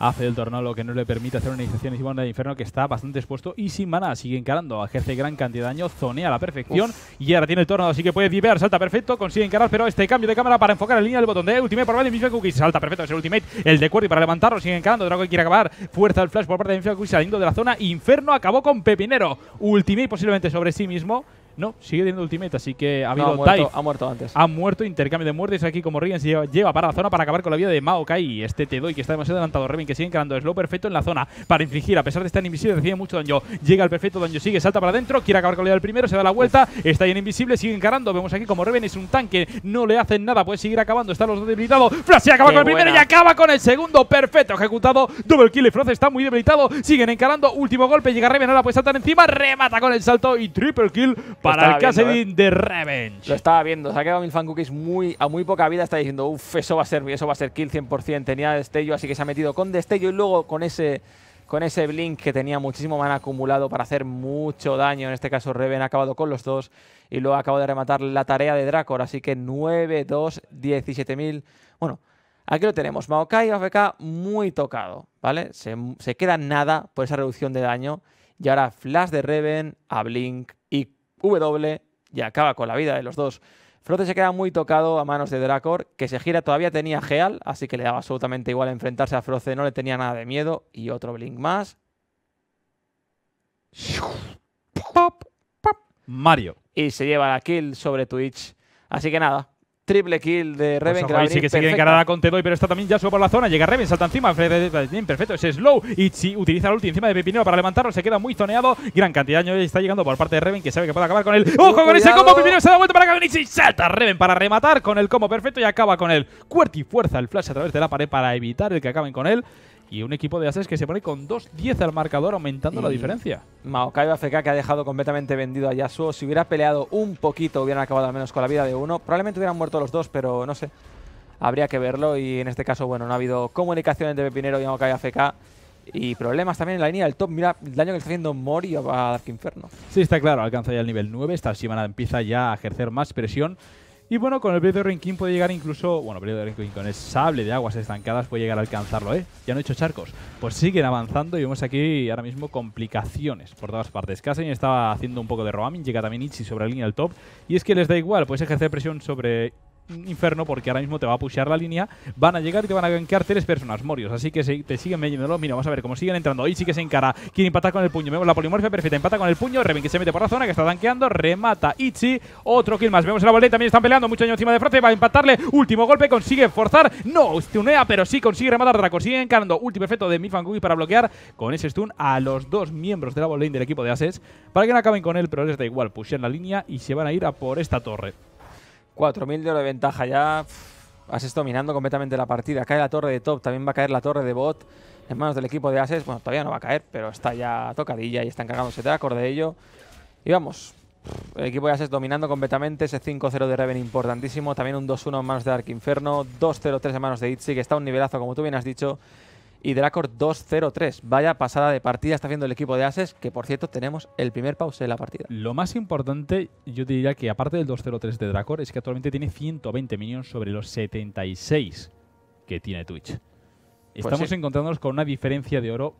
hace el tornado lo que no le permite hacer una iniciación encima de Inferno que está bastante expuesto y sin mana. Sigue encarando, ejerce gran cantidad de daño, zonea a la perfección y ahora tiene el tornado, así que puede diver, salta perfecto, consigue encarar, pero este cambio de cámara para enfocar en línea del botón de ultimate por parte de Cookies. Salta perfecto, es el ultimate, el de Quarry para levantarlo, sigue encarando, Drago quiere acabar, fuerza el flash por parte de Infinite Cookies saliendo de la zona. Inferno acabó con Pepinero, ultimate posiblemente sobre sí mismo no, sigue teniendo ultimate, así que ha habido ha, muerto, ha muerto antes. Ha muerto, intercambio de muertes. Aquí como Reven se lleva, para la zona para acabar con la vida de Maokai. Y Este te doy que está demasiado adelantado. Reven que sigue encarando slow perfecto en la zona para infligir. A pesar de estar invisible, recibe mucho daño. Llega el perfecto, daño sigue, salta para adentro. Quiere acabar con la vida del primero, se da la vuelta. Está ahí invisible, sigue encarando. Vemos aquí como Reven es un tanque. No le hacen nada, puede seguir acabando. Están los dos debilitados. Flash se acaba con el primero y acaba con el segundo. Perfecto, ejecutado. Double kill. y Frost está muy debilitado. Siguen encarando. Último golpe. Llega Reven, ahora puede saltar encima. Remata con el salto y triple kill para el Caserín eh. de Revenge. Lo estaba viendo, se ha quedado Milfan Cookies muy, a muy poca vida, está diciendo, uff, eso va a ser, eso va a ser kill 100%, tenía destello, así que se ha metido con destello y luego con ese con ese Blink que tenía muchísimo mana acumulado para hacer mucho daño. En este caso, Reven ha acabado con los dos y luego ha acabado de rematar la tarea de Dracor. Así que 9-2, 17.000. Bueno, aquí lo tenemos. Maokai AFK muy tocado, ¿vale? Se, se, queda nada por esa reducción de daño. Y ahora Flash de Reven a Blink y W y acaba con la vida de los dos. Froze se queda muy tocado a manos de Dracor, que se gira todavía tenía Geal, así que le daba absolutamente igual enfrentarse a Froze. no le tenía nada de miedo. Y otro Blink más. Mario. Y se lleva la kill sobre Twitch. Así que nada, Triple kill de pues Reven. sí que sigue encarada con pero está también ya sube por la zona. Llega Reven, salta encima. Eh, perfecto. Es slow. Y si utiliza el ulti encima de Pepinero para levantarlo. Se queda muy zoneado. Gran cantidad de daño está llegando por parte de Reven, que sabe que puede acabar con él. ¡Ojo con ese combo! Pepinero se da vuelta para y Salta Reven para rematar con el combo perfecto y acaba con él. Cuerti fuerza el flash a través de la pared para evitar el que acaben con él. Y un equipo de Ases que se pone con 2-10 al marcador, aumentando la diferencia. Maokai FK que ha dejado completamente vendido a Yasuo. Si hubiera peleado un poquito, hubieran acabado al menos con la vida de uno. Probablemente hubieran muerto los dos, pero no sé. Habría que verlo y en este caso, bueno, no ha habido comunicación entre Pepinero y Maokai FK. Y problemas también en la línea del top. Mira el daño que está haciendo Mori a Dark Inferno. Sí, está claro. Alcanza ya el nivel 9. Esta semana empieza ya a ejercer más presión y bueno, con el Blade de puede llegar incluso... Bueno, Blade de con el sable de aguas estancadas puede llegar a alcanzarlo, ¿eh? Ya no he hecho charcos. Pues siguen avanzando y vemos aquí ahora mismo complicaciones por todas partes. Kasen estaba haciendo un poco de roaming, llega también Ichi sobre la línea del top. Y es que les da igual, pues ejercer presión sobre inferno porque ahora mismo te va a pushear la línea. Van a llegar y te van a gankear tres personas, Morios. Así que te siguen metiéndolo. Mira, vamos a ver cómo siguen entrando. Ichi que se encara. Quiere empatar con el puño. Vemos la polimorfia perfecta. Empata con el puño. Reven que se mete por la zona, que está tanqueando. Remata Ichi. Otro kill más. Vemos la boleta. También están peleando. Mucho daño encima de frente. Va a empatarle. Último golpe. Consigue forzar. No, stunea, pero sí consigue rematar. Draco sigue encarando. Último efecto de Mifan para bloquear con ese stun a los dos miembros de la del equipo de Ases. Para que no acaben con él, pero les da igual. Pushean la línea y se van a ir a por esta torre. 4.000 de oro de ventaja ya. Ases dominando completamente la partida. Cae la torre de top, también va a caer la torre de bot en manos del equipo de Ases. Bueno, todavía no va a caer, pero está ya tocadilla y están cargándose de acorde de ello. Y vamos, el equipo de Ases dominando completamente. Ese 5-0 de Reven importantísimo. También un 2-1 en manos de Dark Inferno. 2-0-3 en manos de Itzy, que está un nivelazo, como tú bien has dicho y Dracor 2-0-3. Vaya pasada de partida está haciendo el equipo de Ases, que por cierto tenemos el primer pause de la partida. Lo más importante, yo diría que aparte del 2-0-3 de Dracor, es que actualmente tiene 120 minions sobre los 76 que tiene Twitch. Pues Estamos encontrándonos con una diferencia de oro,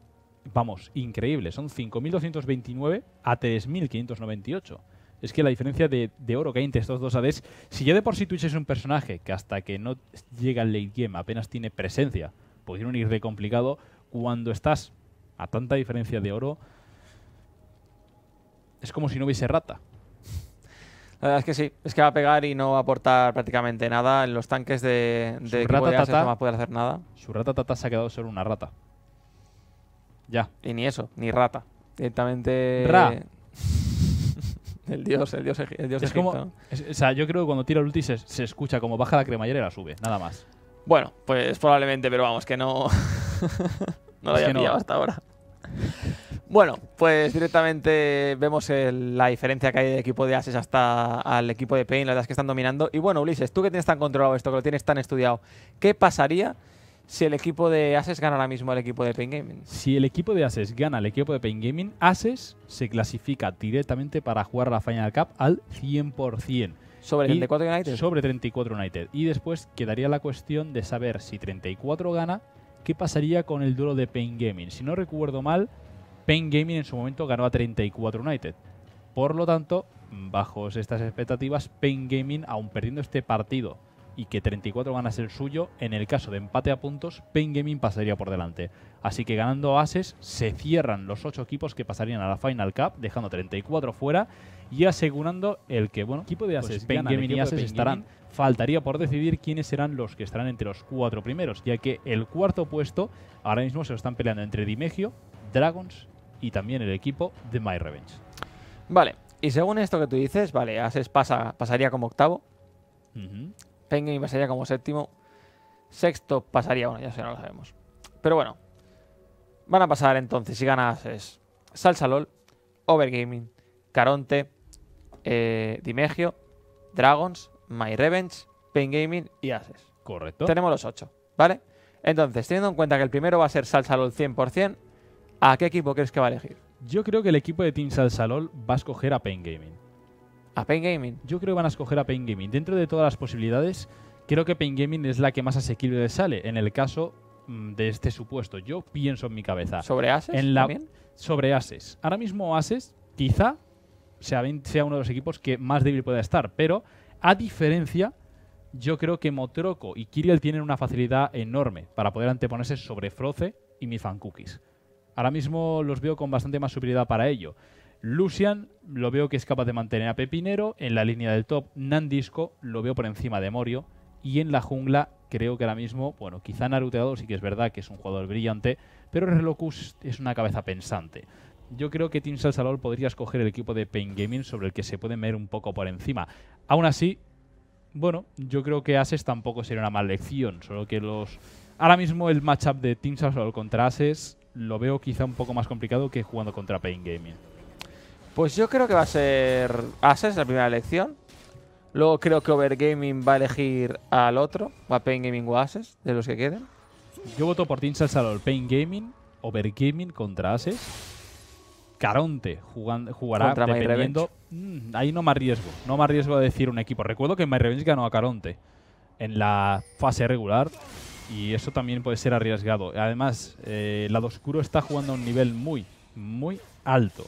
vamos, increíble. Son 5.229 a 3.598. Es que la diferencia de, de, oro que hay entre estos dos ADs, si ya de por sí Twitch es un personaje que hasta que no llega al late game apenas tiene presencia, pudieron ir de complicado cuando estás a tanta diferencia de oro. Es como si no hubiese rata. La verdad es que sí, es que va a pegar y no va a aportar prácticamente nada. En los tanques de, de no va a poder hacer nada. Su rata tata se ha quedado solo una rata. Ya. Y ni eso, ni rata. Directamente. el dios, el dios, el dios es o sea, yo creo que cuando tira el ulti se escucha como baja la cremallera y la sube, nada más. Bueno, pues probablemente, pero vamos, que no, no lo haya hasta ahora. Bueno, pues directamente vemos la diferencia que hay del equipo de Ases hasta al equipo de Pain, las verdad que están dominando. Y bueno, Ulises, tú que tienes tan controlado esto, que lo tienes tan estudiado, ¿qué pasaría si el equipo de Ases gana ahora mismo al equipo de Pain Gaming? Si el equipo de Ases gana al equipo de Pain Gaming, Ases se clasifica directamente para jugar la Final Cup al 100%. Sobre 34 United. Sobre 34 United. Y después quedaría la cuestión de saber si 34 gana, qué pasaría con el duelo de Pain Gaming. Si no recuerdo mal, Pain Gaming en su momento ganó a 34 United. Por lo tanto, bajo estas expectativas, Pain Gaming, aún perdiendo este partido y que 34 gana el suyo, en el caso de empate a puntos, Pain Gaming pasaría por delante. Así que ganando ases, se cierran los 8 equipos que pasarían a la Final Cup, dejando 34 fuera y asegurando el que, bueno, equipo de Ases, Penguin y estarán. Faltaría por decidir quiénes serán los que estarán entre los cuatro primeros, ya que el cuarto puesto ahora mismo se lo están peleando entre Dimegio, Dragons y también el equipo de My Revenge. Vale, y según esto que tú dices, vale, Ases pasa, pasaría como octavo, Penguin pasaría como séptimo, sexto pasaría, bueno, ya se, no lo sabemos. Pero bueno, van a pasar entonces, si ganas es Salsa LOL, Overgaming, Caronte, eh, Dimegio, Dragons, My Revenge, Pain Gaming y Ases. Correcto. Tenemos los ocho, ¿vale? Entonces, teniendo en cuenta que el primero va a ser Salsalol 100%, ¿a qué equipo crees que va a elegir? Yo creo que el equipo de Team Salsalol va a escoger a Pain Gaming. ¿A Pain Gaming? Yo creo que van a escoger a Pain Gaming. Dentro de todas las posibilidades, creo que Pain Gaming es la que más asequible sale. En el caso mm, de este supuesto, yo pienso en mi cabeza. ¿Sobre Ases? En la... Sobre Ases. Ahora mismo Ases, quizá sea, uno de los equipos que más débil pueda estar. Pero, a diferencia, yo creo que Motroco y Kiriel tienen una facilidad enorme para poder anteponerse sobre Froce y Mifan Cookies. Ahora mismo los veo con bastante más superioridad para ello. Lucian lo veo que es capaz de mantener a Pepinero en la línea del top. Nandisco lo veo por encima de Morio. Y en la jungla creo que ahora mismo, bueno, quizá Naruteado sí que es verdad que es un jugador brillante, pero Relocus es una cabeza pensante yo creo que Team Sal podría escoger el equipo de Pain Gaming sobre el que se puede ver un poco por encima. Aún así, bueno, yo creo que Ases tampoco sería una mala elección. solo que los... Ahora mismo el matchup de Team Salvador contra Ases lo veo quizá un poco más complicado que jugando contra Pain Gaming. Pues yo creo que va a ser Ases la primera elección. Luego creo que Overgaming va a elegir al otro, Va a Pain Gaming o Ases, de los que queden. Yo voto por Team Salvador, Pain Gaming, Overgaming contra Ases. Caronte jugará Contra dependiendo. Mm, ahí no más riesgo, No más riesgo de decir un equipo. Recuerdo que My Revenge ganó a Caronte en la fase regular y eso también puede ser arriesgado. Además, eh, lado oscuro está jugando a un nivel muy, muy alto.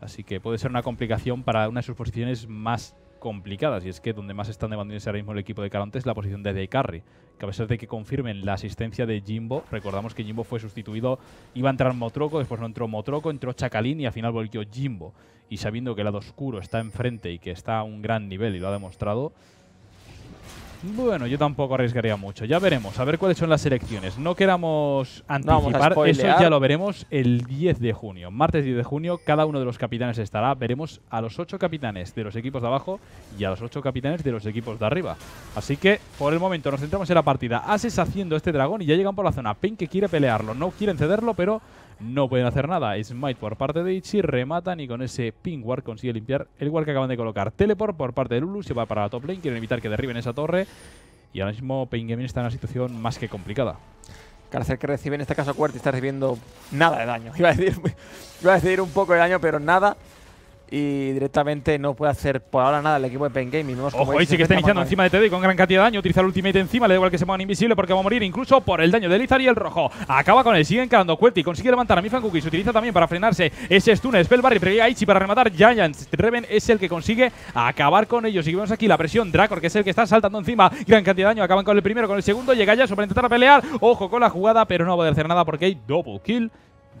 Así que puede ser una complicación para una de sus posiciones más complicadas. Y es que donde más están debatiéndose ahora mismo el equipo de Caronte es la posición de De Carry. Que a pesar de que confirmen la asistencia de Jimbo, recordamos que Jimbo fue sustituido, iba a entrar Motroco, después no entró Motroco, entró Chacalín y al final volvió Jimbo. Y sabiendo que el lado oscuro está enfrente y que está a un gran nivel y lo ha demostrado, bueno, yo tampoco arriesgaría mucho. Ya veremos, a ver cuáles son las elecciones. No queramos anticipar, eso ya lo veremos el 10 de junio. Martes 10 de junio, cada uno de los capitanes estará. Veremos a los 8 capitanes de los equipos de abajo y a los 8 capitanes de los equipos de arriba. Así que, por el momento, nos centramos en la partida. Ases haciendo este dragón y ya llegan por la zona. Pink que quiere pelearlo, no quieren cederlo, pero no pueden hacer nada. Smite por parte de Ichi. Rematan y con ese ping ward consigue limpiar el ward que acaban de colocar. Teleport por parte de Lulu. Se va para la top lane. Quieren evitar que derriben esa torre. Y ahora mismo Pain está en una situación más que complicada. Cárcel que recibe en este caso y está recibiendo nada de daño. Iba a decir, iba a decir un poco de daño, pero nada y directamente no puede hacer por ahora nada el equipo de Pen Ojo, ahí que está iniciando encima de Teddy con gran cantidad de daño. Utiliza el ultimate encima, le da igual que se pongan invisible porque va a morir incluso por el daño de Lizar y el rojo. Acaba con él, sigue encarando Cuelti, consigue levantar a Mifan Cookie. Se utiliza también para frenarse ese stun, Spell y pero para rematar Giants. Reven es el que consigue acabar con ellos. Y vemos aquí la presión Dracor, que es el que está saltando encima. Gran cantidad de daño, acaban con el primero, con el segundo. Llega ya para intentar pelear. Ojo con la jugada, pero no va a poder hacer nada porque hay double kill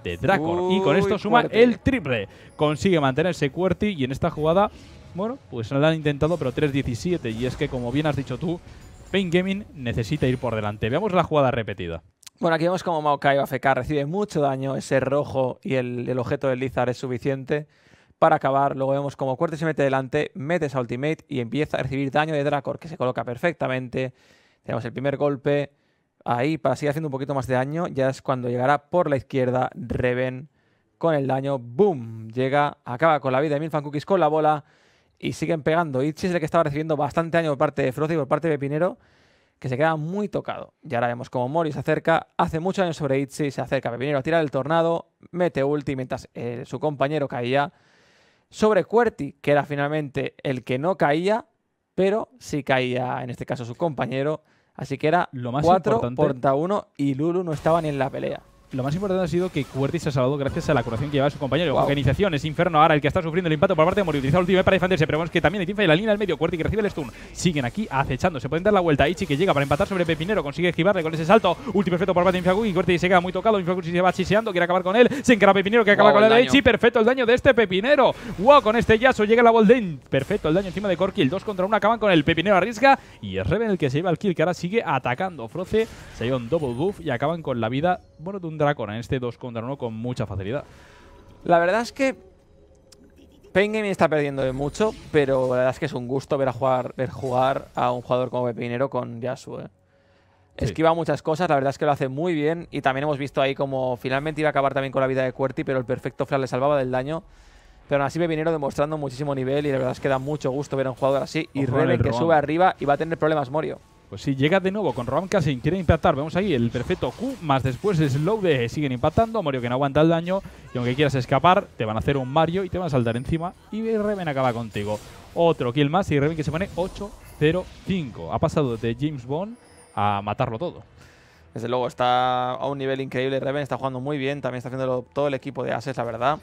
de Dracor. y con esto suma el triple. Consigue mantenerse Cuerti y en esta jugada, bueno, pues la han intentado, pero 3-17. Y es que, como bien has dicho tú, Pain Gaming necesita ir por delante. Veamos la jugada repetida. Bueno, aquí vemos como Maokai va a FK, recibe mucho daño. Ese rojo y el, objeto del Lizard es suficiente para acabar. Luego vemos como Cuerti se mete delante, mete esa ultimate y empieza a recibir daño de Dracor, que se coloca perfectamente. Tenemos el primer golpe Ahí, para seguir haciendo un poquito más de daño, ya es cuando llegará por la izquierda Reven con el daño. ¡Boom! Llega, acaba con la vida de Milfan Cookies con la bola y siguen pegando. Itchy es el que estaba recibiendo bastante daño por parte de Froze y por parte de Pepinero, que se queda muy tocado. Y ahora vemos como Mori se acerca, hace mucho daño sobre Itchy, se acerca Pepinero, tirar el tornado, mete ulti mientras eh, su compañero caía. Sobre Cuerti, que era finalmente el que no caía, pero sí caía en este caso su compañero. Así que era lo más 4 importante... porta 1 y Lulu no estaba ni en la pelea lo más importante ha sido que Cuertis se ha salvado gracias a la curación que lleva su compañero. Organización, es Inferno ahora el que está sufriendo el impacto por parte de Mori. Utiliza el ultimate para defenderse, pero vemos que también Tifa y la línea del medio. Cuertis que recibe el stun. Siguen aquí acechando, se pueden dar la vuelta. Ichi que llega para empatar sobre Pepinero, consigue esquivarle con ese salto. Ulti perfecto por parte de Infiagu y se queda muy tocado. Infiagu se va chiseando, quiere acabar con él. Se encara Pepinero que acaba con el de Ichi. Perfecto el daño de este Pepinero. Wow, con este Yaso llega la Bolden. Perfecto el daño encima de Corki. El 2 contra 1 acaban con el Pepinero arriesga y es Reven el que se lleva el kill que ahora sigue atacando. Froce se lleva un double buff y acaban con la vida, bueno, con este 2 contra 1 con mucha facilidad. La verdad es que me está perdiendo de mucho, pero la verdad es que es un gusto ver, a jugar, ver jugar a un jugador como Pepinero con Yasuo ¿eh? Esquiva muchas cosas, la verdad es que lo hace muy bien y también hemos visto ahí como finalmente iba a acabar también con la vida de Cuerti, pero el perfecto flash le salvaba del daño. Pero aún así Pepinero demostrando muchísimo nivel y la verdad es que da mucho gusto ver a un jugador así y Reven que sube arriba y va a tener problemas Morio. Si llegas pues llega de nuevo con Roman Cassin, quiere impactar, vemos ahí el perfecto Q, más después de Slow de siguen impactando, Mario que no aguanta el daño, y aunque quieras escapar, te van a hacer un Mario y te van a saltar encima, y Reven acaba contigo. Otro kill más y Reven que se pone 8-0-5. Ha pasado de James Bond a matarlo todo. Desde luego está a un nivel increíble Reven, está jugando muy bien, también está haciendo todo el equipo de Ases, la verdad.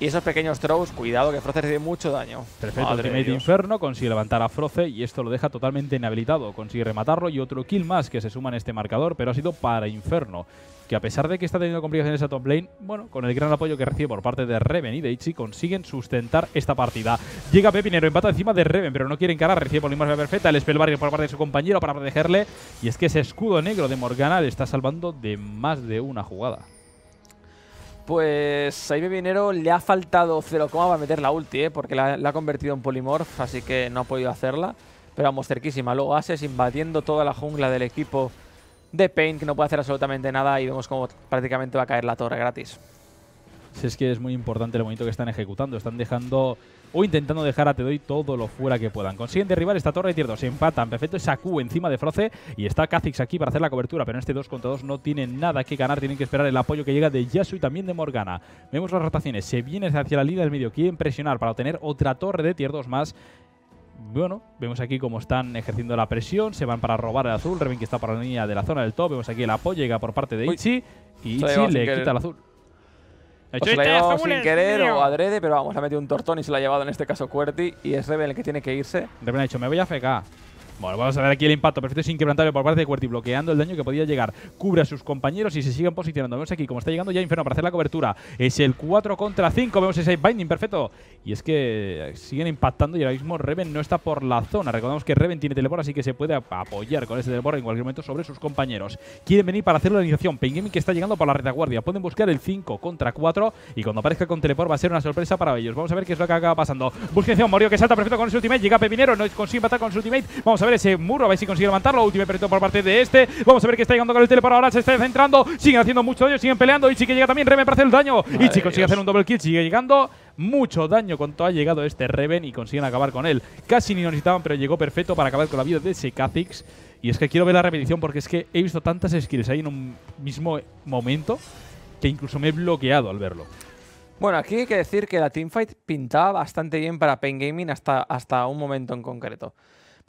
Y esos pequeños throws, cuidado que Froze recibe mucho daño. Perfecto, Inferno consigue levantar a Froze y esto lo deja totalmente inhabilitado. Consigue rematarlo y otro kill más que se suma en este marcador, pero ha sido para Inferno. Que a pesar de que está teniendo complicaciones a top lane, bueno, con el gran apoyo que recibe por parte de Reven y de Ichi, consiguen sustentar esta partida. Llega Pepinero, empata encima de Reven, pero no quiere encarar, recibe por la perfecta el Spell Barrier por parte de su compañero para protegerle. Y es que ese escudo negro de Morgana le está salvando de más de una jugada. Pues a Minero le ha faltado 0, para meter la ulti, ¿eh? porque la, ha convertido en polymorph, así que no ha podido hacerla. Pero vamos, cerquísima. Luego Ases invadiendo toda la jungla del equipo de Pain, que no puede hacer absolutamente nada y vemos cómo prácticamente va a caer la torre gratis. Si es que es muy importante el bonito que están ejecutando. Están dejando o intentando dejar a Te Doy todo lo fuera que puedan. Consiguen derribar esta torre de tier 2, empatan, perfecto, es Q encima de froce y está Kha'Zix aquí para hacer la cobertura, pero en este 2 contra 2 no tienen nada que ganar, tienen que esperar el apoyo que llega de Yasuo y también de Morgana. Vemos las rotaciones, se viene hacia la línea del medio, quieren presionar para obtener otra torre de tier 2 más bueno, vemos aquí cómo están ejerciendo la presión, se van para robar el azul, Reven que está para la línea de la zona del top, vemos aquí el apoyo llega por parte de Ichi y Ichi le quita el azul se la ha llevado sin querer o adrede, pero vamos, ha metido un tortón y se la ha llevado en este caso Qwerty. y es Rebel el que tiene que irse. Rebel ha dicho, me voy a FK. Bueno, vamos a ver aquí el impacto. Perfecto es inquebrantable por parte de Cuerti, bloqueando el daño que podía llegar. Cubre a sus compañeros y se siguen posicionando. Vemos aquí, como está llegando ya Inferno para hacer la cobertura. Es el 4 contra 5. Vemos ese binding perfecto. Y es que siguen impactando y ahora mismo Reven no está por la zona. Recordamos que Reven tiene teleport, así que se puede apoyar con ese teleport en cualquier momento sobre sus compañeros. Quieren venir para hacer la organización. Pengemi que está llegando por la retaguardia. Pueden buscar el 5 contra 4 y cuando aparezca con teleport va a ser una sorpresa para ellos. Vamos a ver qué es lo que acaba pasando. Busca Morio que salta perfecto con su ultimate. Llega Pepinero, no consigue matar con su ultimate. Vamos a ver ese muro, a ver si consigue levantarlo. Último perrito por parte de este. Vamos a ver que está llegando con el tele ahora. Se está centrando. Siguen haciendo mucho daño, siguen peleando. Y que llega también Reven para hacer el daño. y si consigue hacer un doble kill, sigue llegando. Mucho daño cuanto ha llegado este Reven y consiguen acabar con él. Casi ni lo necesitaban, pero llegó perfecto para acabar con la vida de ese Kha'Zix. Y es que quiero ver la repetición porque es que he visto tantas skills ahí en un mismo momento que incluso me he bloqueado al verlo. Bueno, aquí hay que decir que la teamfight pintaba bastante bien para Pain Gaming hasta, hasta un momento en concreto.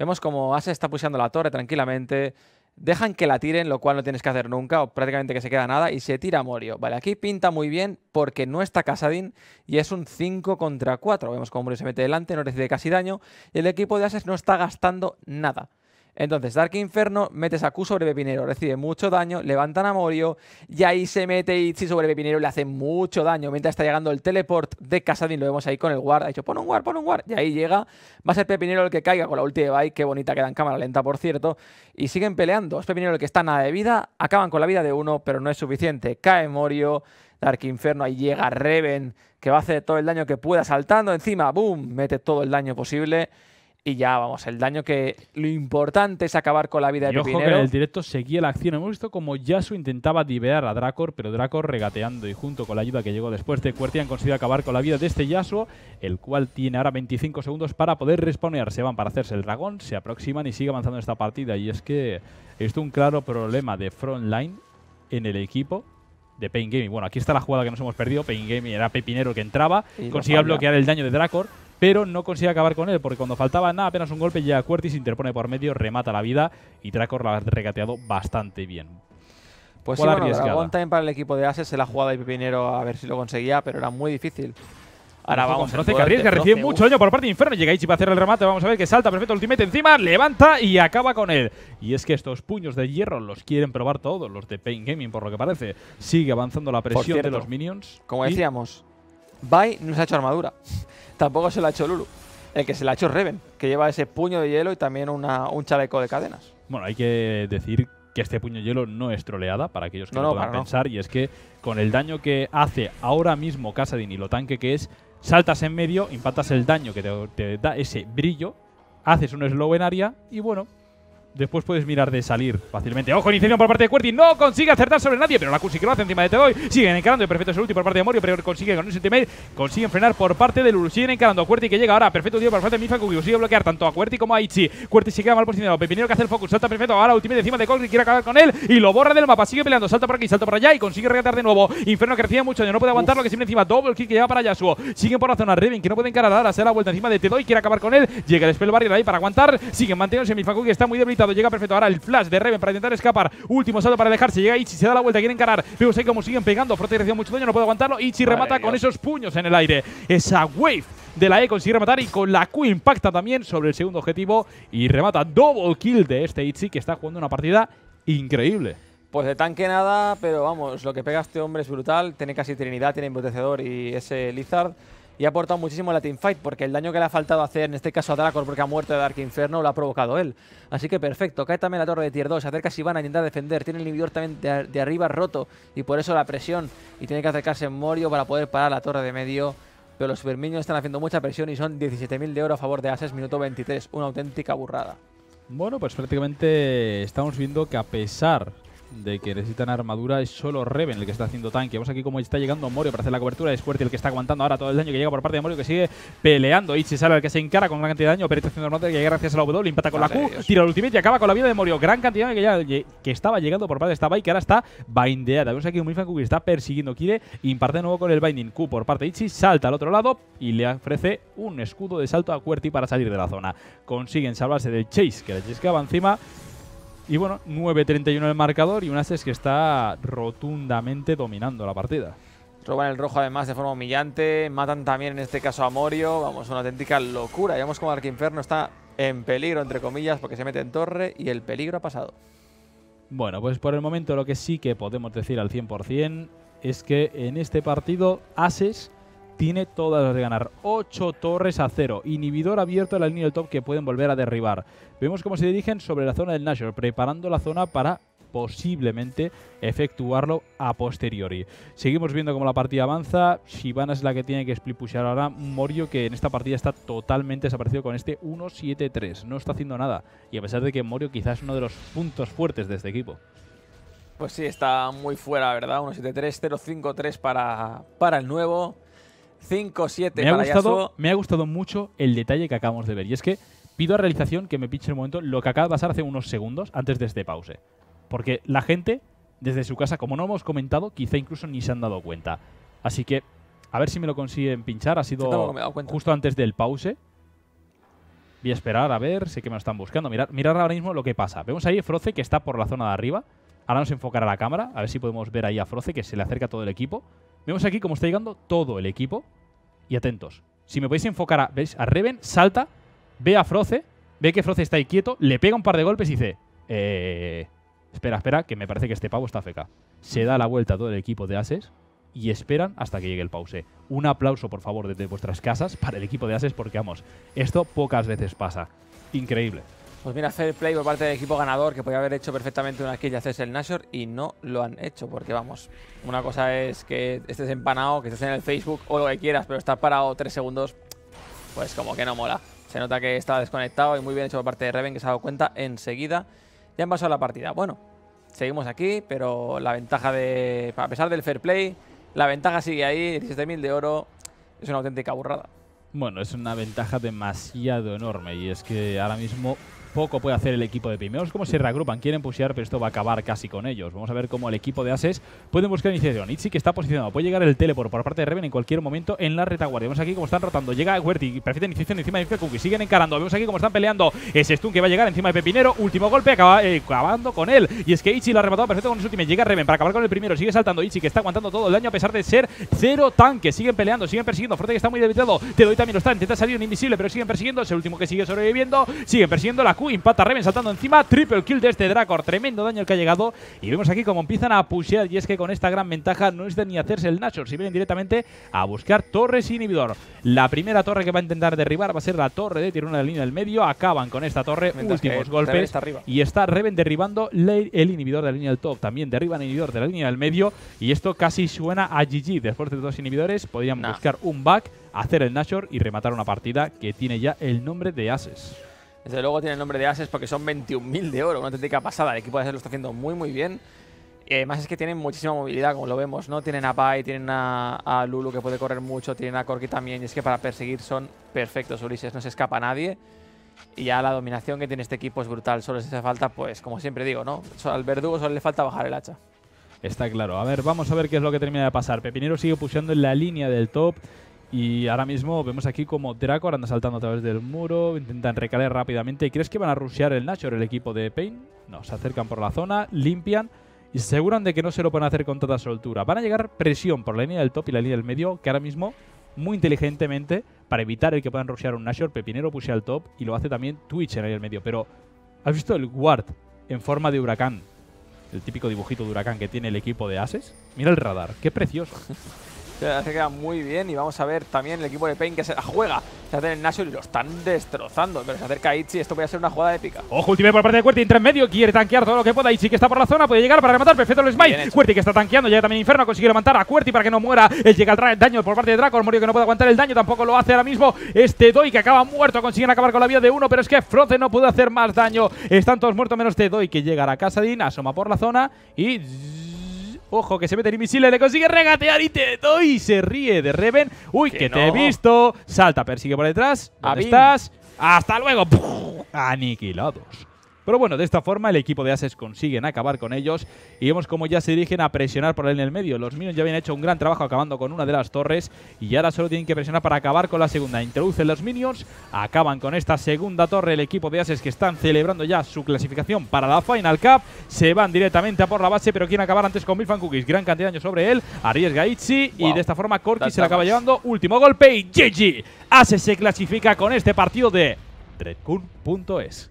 Vemos como Ashe está pusheando la torre tranquilamente. Dejan que la tiren, lo cual no tienes que hacer nunca, o prácticamente que se queda nada, y se tira Morio. Vale, aquí pinta muy bien porque no está Casadín y es un 5 contra 4. Vemos como Morio se mete delante, no recibe casi daño, y el equipo de Ases no está gastando nada. Entonces, Dark Inferno metes a sobre Pepinero, recibe mucho daño, levantan a Morio y ahí se mete Itzy sobre Pepinero y le hace mucho daño. Mientras está llegando el teleport de Casadin, lo vemos ahí con el guard. Ha dicho, pon un guard, pon un guard. Y ahí llega, va a ser Pepinero el que caiga con la ulti de Bike, qué bonita queda en cámara lenta, por cierto. Y siguen peleando, es Pepinero el que está nada de vida, acaban con la vida de uno, pero no es suficiente. Cae Morio, Dark Inferno, ahí llega Reven, que va a hacer todo el daño que pueda saltando encima, boom, mete todo el daño posible y ya vamos, el daño que lo importante es acabar con la vida de el directo seguía la acción. Hemos visto como Yasuo intentaba divear a Dracor, pero Dracor regateando y junto con la ayuda que llegó después de Han consiguió acabar con la vida de este Yasuo, el cual tiene ahora 25 segundos para poder respawnear. Se van para hacerse el dragón, se aproximan y sigue avanzando esta partida. Y es que esto es un claro problema de frontline en el equipo de Pain Gaming. Bueno, aquí está la jugada que nos hemos perdido. Pain Gaming era Pepinero que entraba, y consiguió bloquear el daño de Dracor, pero no consigue acabar con él, porque cuando faltaba nada, apenas un golpe, ya Curtis interpone por medio, remata la vida y Tracor la ha regateado bastante bien. Pues sí, bueno, Dragon Time para el equipo de Ases se la jugado de Pepinero a ver si lo conseguía, pero era muy difícil. Ahora vamos. No que recibe mucho daño por parte de Inferno. Llega Ichi para hacer el remate. Vamos a ver que salta perfecto Ultimate encima, levanta y acaba con él. Y es que estos puños de hierro los quieren probar todos, los de Pain Gaming, por lo que parece. Sigue avanzando la presión de los minions. Como decíamos, Bai nos ha hecho armadura tampoco se la ha hecho Lulu. El que se la ha hecho Reven, que lleva ese puño de hielo y también un chaleco de cadenas. Bueno, hay que decir que este puño de hielo no es troleada, para aquellos que no, lo puedan pensar, y es que con el daño que hace ahora mismo Casadin y lo tanque que es, saltas en medio, impactas el daño que te, te da ese brillo, haces un slow en área y bueno, Después puedes mirar de salir fácilmente. Ojo, iniciación por parte de Querty. No consigue acertar sobre nadie, pero la Q que lo hace encima de Tedoy. Siguen encarando. Perfecto es el último por parte de Morio, pero consigue con ese ultimate. Consiguen frenar por parte de Lulu. Siguen encarando a que llega ahora. Perfecto tío por parte de Mifa, que consigue bloquear tanto a Querty como a Ichi. Querty se queda mal posicionado. Pepinero que hace el focus. Salta perfecto. Ahora ultimate encima de Cox quiere acabar con él. Y lo borra del mapa. Sigue peleando. Salta por aquí, salta por allá y consigue regatar de nuevo. Inferno que recibe mucho año. No puede aguantar lo que sigue encima. Double kick que lleva para Yasuo. Siguen por la zona. Reven que no puede encarar. Ahora se la vuelta encima de Tedoy. Quiere acabar con él. Llega el spell barrier ahí para aguantar. Siguen manteniéndose. Mifa que está muy debilitado llega perfecto. Ahora el flash de Reven para intentar escapar. Último salto para dejarse. Llega Ichi, se da la vuelta, quiere encarar. Vemos ahí como siguen pegando. Frote recibe mucho daño, no puede aguantarlo. Ichi remata con esos puños en el aire. Esa wave de la E consigue rematar y con la Q impacta también sobre el segundo objetivo y remata double kill de este Ichi que está jugando una partida increíble. Pues de tanque nada, pero vamos, lo que pega este hombre es brutal. Tiene casi Trinidad, tiene embotecedor y ese Lizard y ha aportado muchísimo la teamfight, porque el daño que le ha faltado hacer, en este caso a Dracor, porque ha muerto de Dark Inferno, lo ha provocado él. Así que perfecto, cae también la torre de tier 2, se acerca a Sivana a defender, tiene el inhibidor también de, arriba roto, y por eso la presión, y tiene que acercarse Morio para poder parar la torre de medio pero los superminios están haciendo mucha presión y son 17.000 de oro a favor de Ases, minuto 23, una auténtica burrada. Bueno, pues prácticamente estamos viendo que a pesar de que necesitan armadura es solo Reven el que está haciendo tanque. Vamos aquí como está llegando Morio para hacer la cobertura. Es fuerte el que está aguantando ahora todo el daño que llega por parte de Morio que sigue peleando. Ichi sale el que se encara con gran cantidad de daño. está haciendo armadura que llega gracias a la W. Impacta con la Q. Tira el ultimate y acaba con la vida de Morio. Gran cantidad de que, ya, que estaba llegando por parte de esta bike que ahora está bindeada. Vemos aquí un que está persiguiendo. Quiere imparte de nuevo con el binding Q por parte de Ichi. Salta al otro lado y le ofrece un escudo de salto a Cuerti para salir de la zona. Consiguen salvarse del Chase que le va encima. Y bueno, 9-31 el marcador y un Ases que está rotundamente dominando la partida. Roban el rojo además de forma humillante, matan también en este caso a Morio, vamos, una auténtica locura. Vemos como Arquinferno está en peligro, entre comillas, porque se mete en torre y el peligro ha pasado. Bueno, pues por el momento lo que sí que podemos decir al 100% es que en este partido Ases tiene todas las de ganar. 8 torres a 0. Inhibidor abierto en la línea del top que pueden volver a derribar. Vemos cómo se dirigen sobre la zona del Nashor, preparando la zona para posiblemente efectuarlo a posteriori. Seguimos viendo cómo la partida avanza. Shivana es la que tiene que split splitpushar ahora. Morio que en esta partida está totalmente desaparecido con este 1-7-3. No está haciendo nada. Y a pesar de que Morio quizás es uno de los puntos fuertes de este equipo. Pues sí, está muy fuera, ¿verdad? 1-7-3, 0-5-3 para, para el nuevo. 5-7 me, ha gustado, me ha gustado mucho el detalle que acabamos de ver. Y es que pido a realización que me pinche el momento lo que acaba de pasar hace unos segundos antes de este pause. Porque la gente, desde su casa, como no hemos comentado, quizá incluso ni se han dado cuenta. Así que, a ver si me lo consiguen pinchar. Ha sido justo antes del pause. Voy a esperar, a ver, sé que me lo están buscando. Mirar, ahora mismo lo que pasa. Vemos ahí a froce que está por la zona de arriba. Ahora nos enfocará la cámara, a ver si podemos ver ahí a froce que se le acerca todo el equipo. Vemos aquí cómo está llegando todo el equipo. Y atentos. Si me podéis enfocar a, ¿veis? a Reven, salta, ve a Froce, ve que Froce está ahí quieto, le pega un par de golpes y dice... Eh, espera, espera, que me parece que este pavo está feca. Se da la vuelta todo el equipo de Ases y esperan hasta que llegue el pause. Un aplauso, por favor, desde vuestras casas para el equipo de Ases, porque vamos, esto pocas veces pasa. Increíble. Pues mira, fair play por parte del equipo ganador, que podía haber hecho perfectamente una kill y hacerse el Nashor, y no lo han hecho, porque vamos, una cosa es que estés empanado, que estés en el Facebook o lo que quieras, pero estar parado tres segundos, pues como que no mola. Se nota que está desconectado y muy bien hecho por parte de Reven, que se ha dado cuenta enseguida. Ya han pasado la partida. Bueno, seguimos aquí, pero la ventaja de... A pesar del fair play, la ventaja sigue ahí, 17.000 de oro, es una auténtica burrada. Bueno, es una ventaja demasiado enorme y es que ahora mismo poco puede hacer el equipo de primeros cómo se reagrupan, quieren pushear, pero esto va a acabar casi con ellos. Vamos a ver cómo el equipo de Ases puede buscar iniciación. Ichi que está posicionado. Puede llegar el teleport por parte de Reven en cualquier momento en la retaguardia. Vemos aquí cómo están rotando. Llega Huerti, perfecta iniciación encima de Cookie. Siguen encarando. Vemos aquí cómo están peleando. Ese stun que va a llegar encima de Pepinero. Último golpe, acaba, eh, acabando con él. Y es que Ichi lo ha rematado perfecto con su último. Llega Reven para acabar con el primero. Sigue saltando Ichi que está aguantando todo el daño a pesar de ser cero tanque. Siguen peleando, siguen persiguiendo. fuerte que está muy debilitado. Te doy también lo está. Intenta salir un invisible, pero siguen persiguiendo. Es el último que sigue sobreviviendo. Siguen persiguiendo la Uy, Reven saltando encima. Triple kill de este Dracor. Tremendo daño el que ha llegado. Y vemos aquí cómo empiezan a pushear. Y es que con esta gran ventaja no es de ni hacerse el Nashor. Si vienen directamente a buscar torres inhibidor. La primera torre que va a intentar derribar va a ser la torre de tiruna de la línea del medio. Acaban con esta torre. últimos golpes. Está Y está Reven derribando el inhibidor de la línea del top. También derriban el inhibidor de la línea del medio. Y esto casi suena a GG. Después de dos inhibidores, podrían buscar un back hacer el Nashor y rematar una partida que tiene ya el nombre de Ases. Desde luego tiene el nombre de ases porque son 21.000 de oro, una auténtica pasada. El equipo de ases lo está haciendo muy, muy bien. además es que tienen muchísima movilidad, como lo vemos, ¿no? Tienen a Pai, tienen a, Lulu que puede correr mucho, tienen a Corki también. Y es que para perseguir son perfectos, Ulises, no se escapa nadie. Y ya la dominación que tiene este equipo es brutal. Solo les hace falta, pues, como siempre digo, ¿no? Al verdugo solo le falta bajar el hacha. Está claro. A ver, vamos a ver qué es lo que termina de pasar. Pepinero sigue pusiendo en la línea del top. Y ahora mismo vemos aquí como Dracor anda saltando a través del muro, intentan recalar rápidamente. ¿Y crees que van a rushear el Nashor, el equipo de Pain? No, se acercan por la zona, limpian y se aseguran de que no se lo pueden hacer con tanta soltura. Van a llegar presión por la línea del top y la línea del medio, que ahora mismo, muy inteligentemente, para evitar el que puedan rushear un Nashor, Pepinero puse al top y lo hace también Twitch en del medio. Pero, ¿has visto el Ward en forma de huracán? El típico dibujito de huracán que tiene el equipo de Ases. Mira el radar, qué precioso. Se queda muy bien y vamos a ver también el equipo de Pain que se la juega. Se hace el Nashor y lo están destrozando. Pero se acerca a y Esto puede ser una jugada épica. Ojo, ultimate por parte de Querti. Entre en medio. Quiere tanquear todo lo que pueda. Itchy que está por la zona. Puede llegar para rematar. Perfecto el smite. Querti que está tanqueando. Llega también Inferno. Consigue levantar a Querti para que no muera. Él llega al daño por parte de Draco. Morio que no puede aguantar el daño. Tampoco lo hace ahora mismo. Este Doi que acaba muerto. Consiguen acabar con la vida de uno. Pero es que Froze no pudo hacer más daño. Están todos muertos menos de Doi que llega a la casa de Asoma por la zona y... Ojo, que se mete en y le consigue regatear y te doy. Se ríe de Reven. Uy, que, te he visto. Salta, persigue por detrás. ¿Dónde estás? Hasta luego. Aniquilados. Pero bueno, de esta forma el equipo de Ases consiguen acabar con ellos y vemos como ya se dirigen a presionar por ahí en el medio. Los Minions ya habían hecho un gran trabajo acabando con una de las torres y ahora solo tienen que presionar para acabar con la segunda. Introducen los Minions, acaban con esta segunda torre el equipo de Ases que están celebrando ya su clasificación para la Final Cup. Se van directamente a por la base, pero quieren acabar antes con Milfan Cookies. Gran cantidad de daño sobre él, arriesga Itzi. y de esta forma Corky se la acaba llevando. Último golpe y GG. Ases se clasifica con este partido de redcoon.es.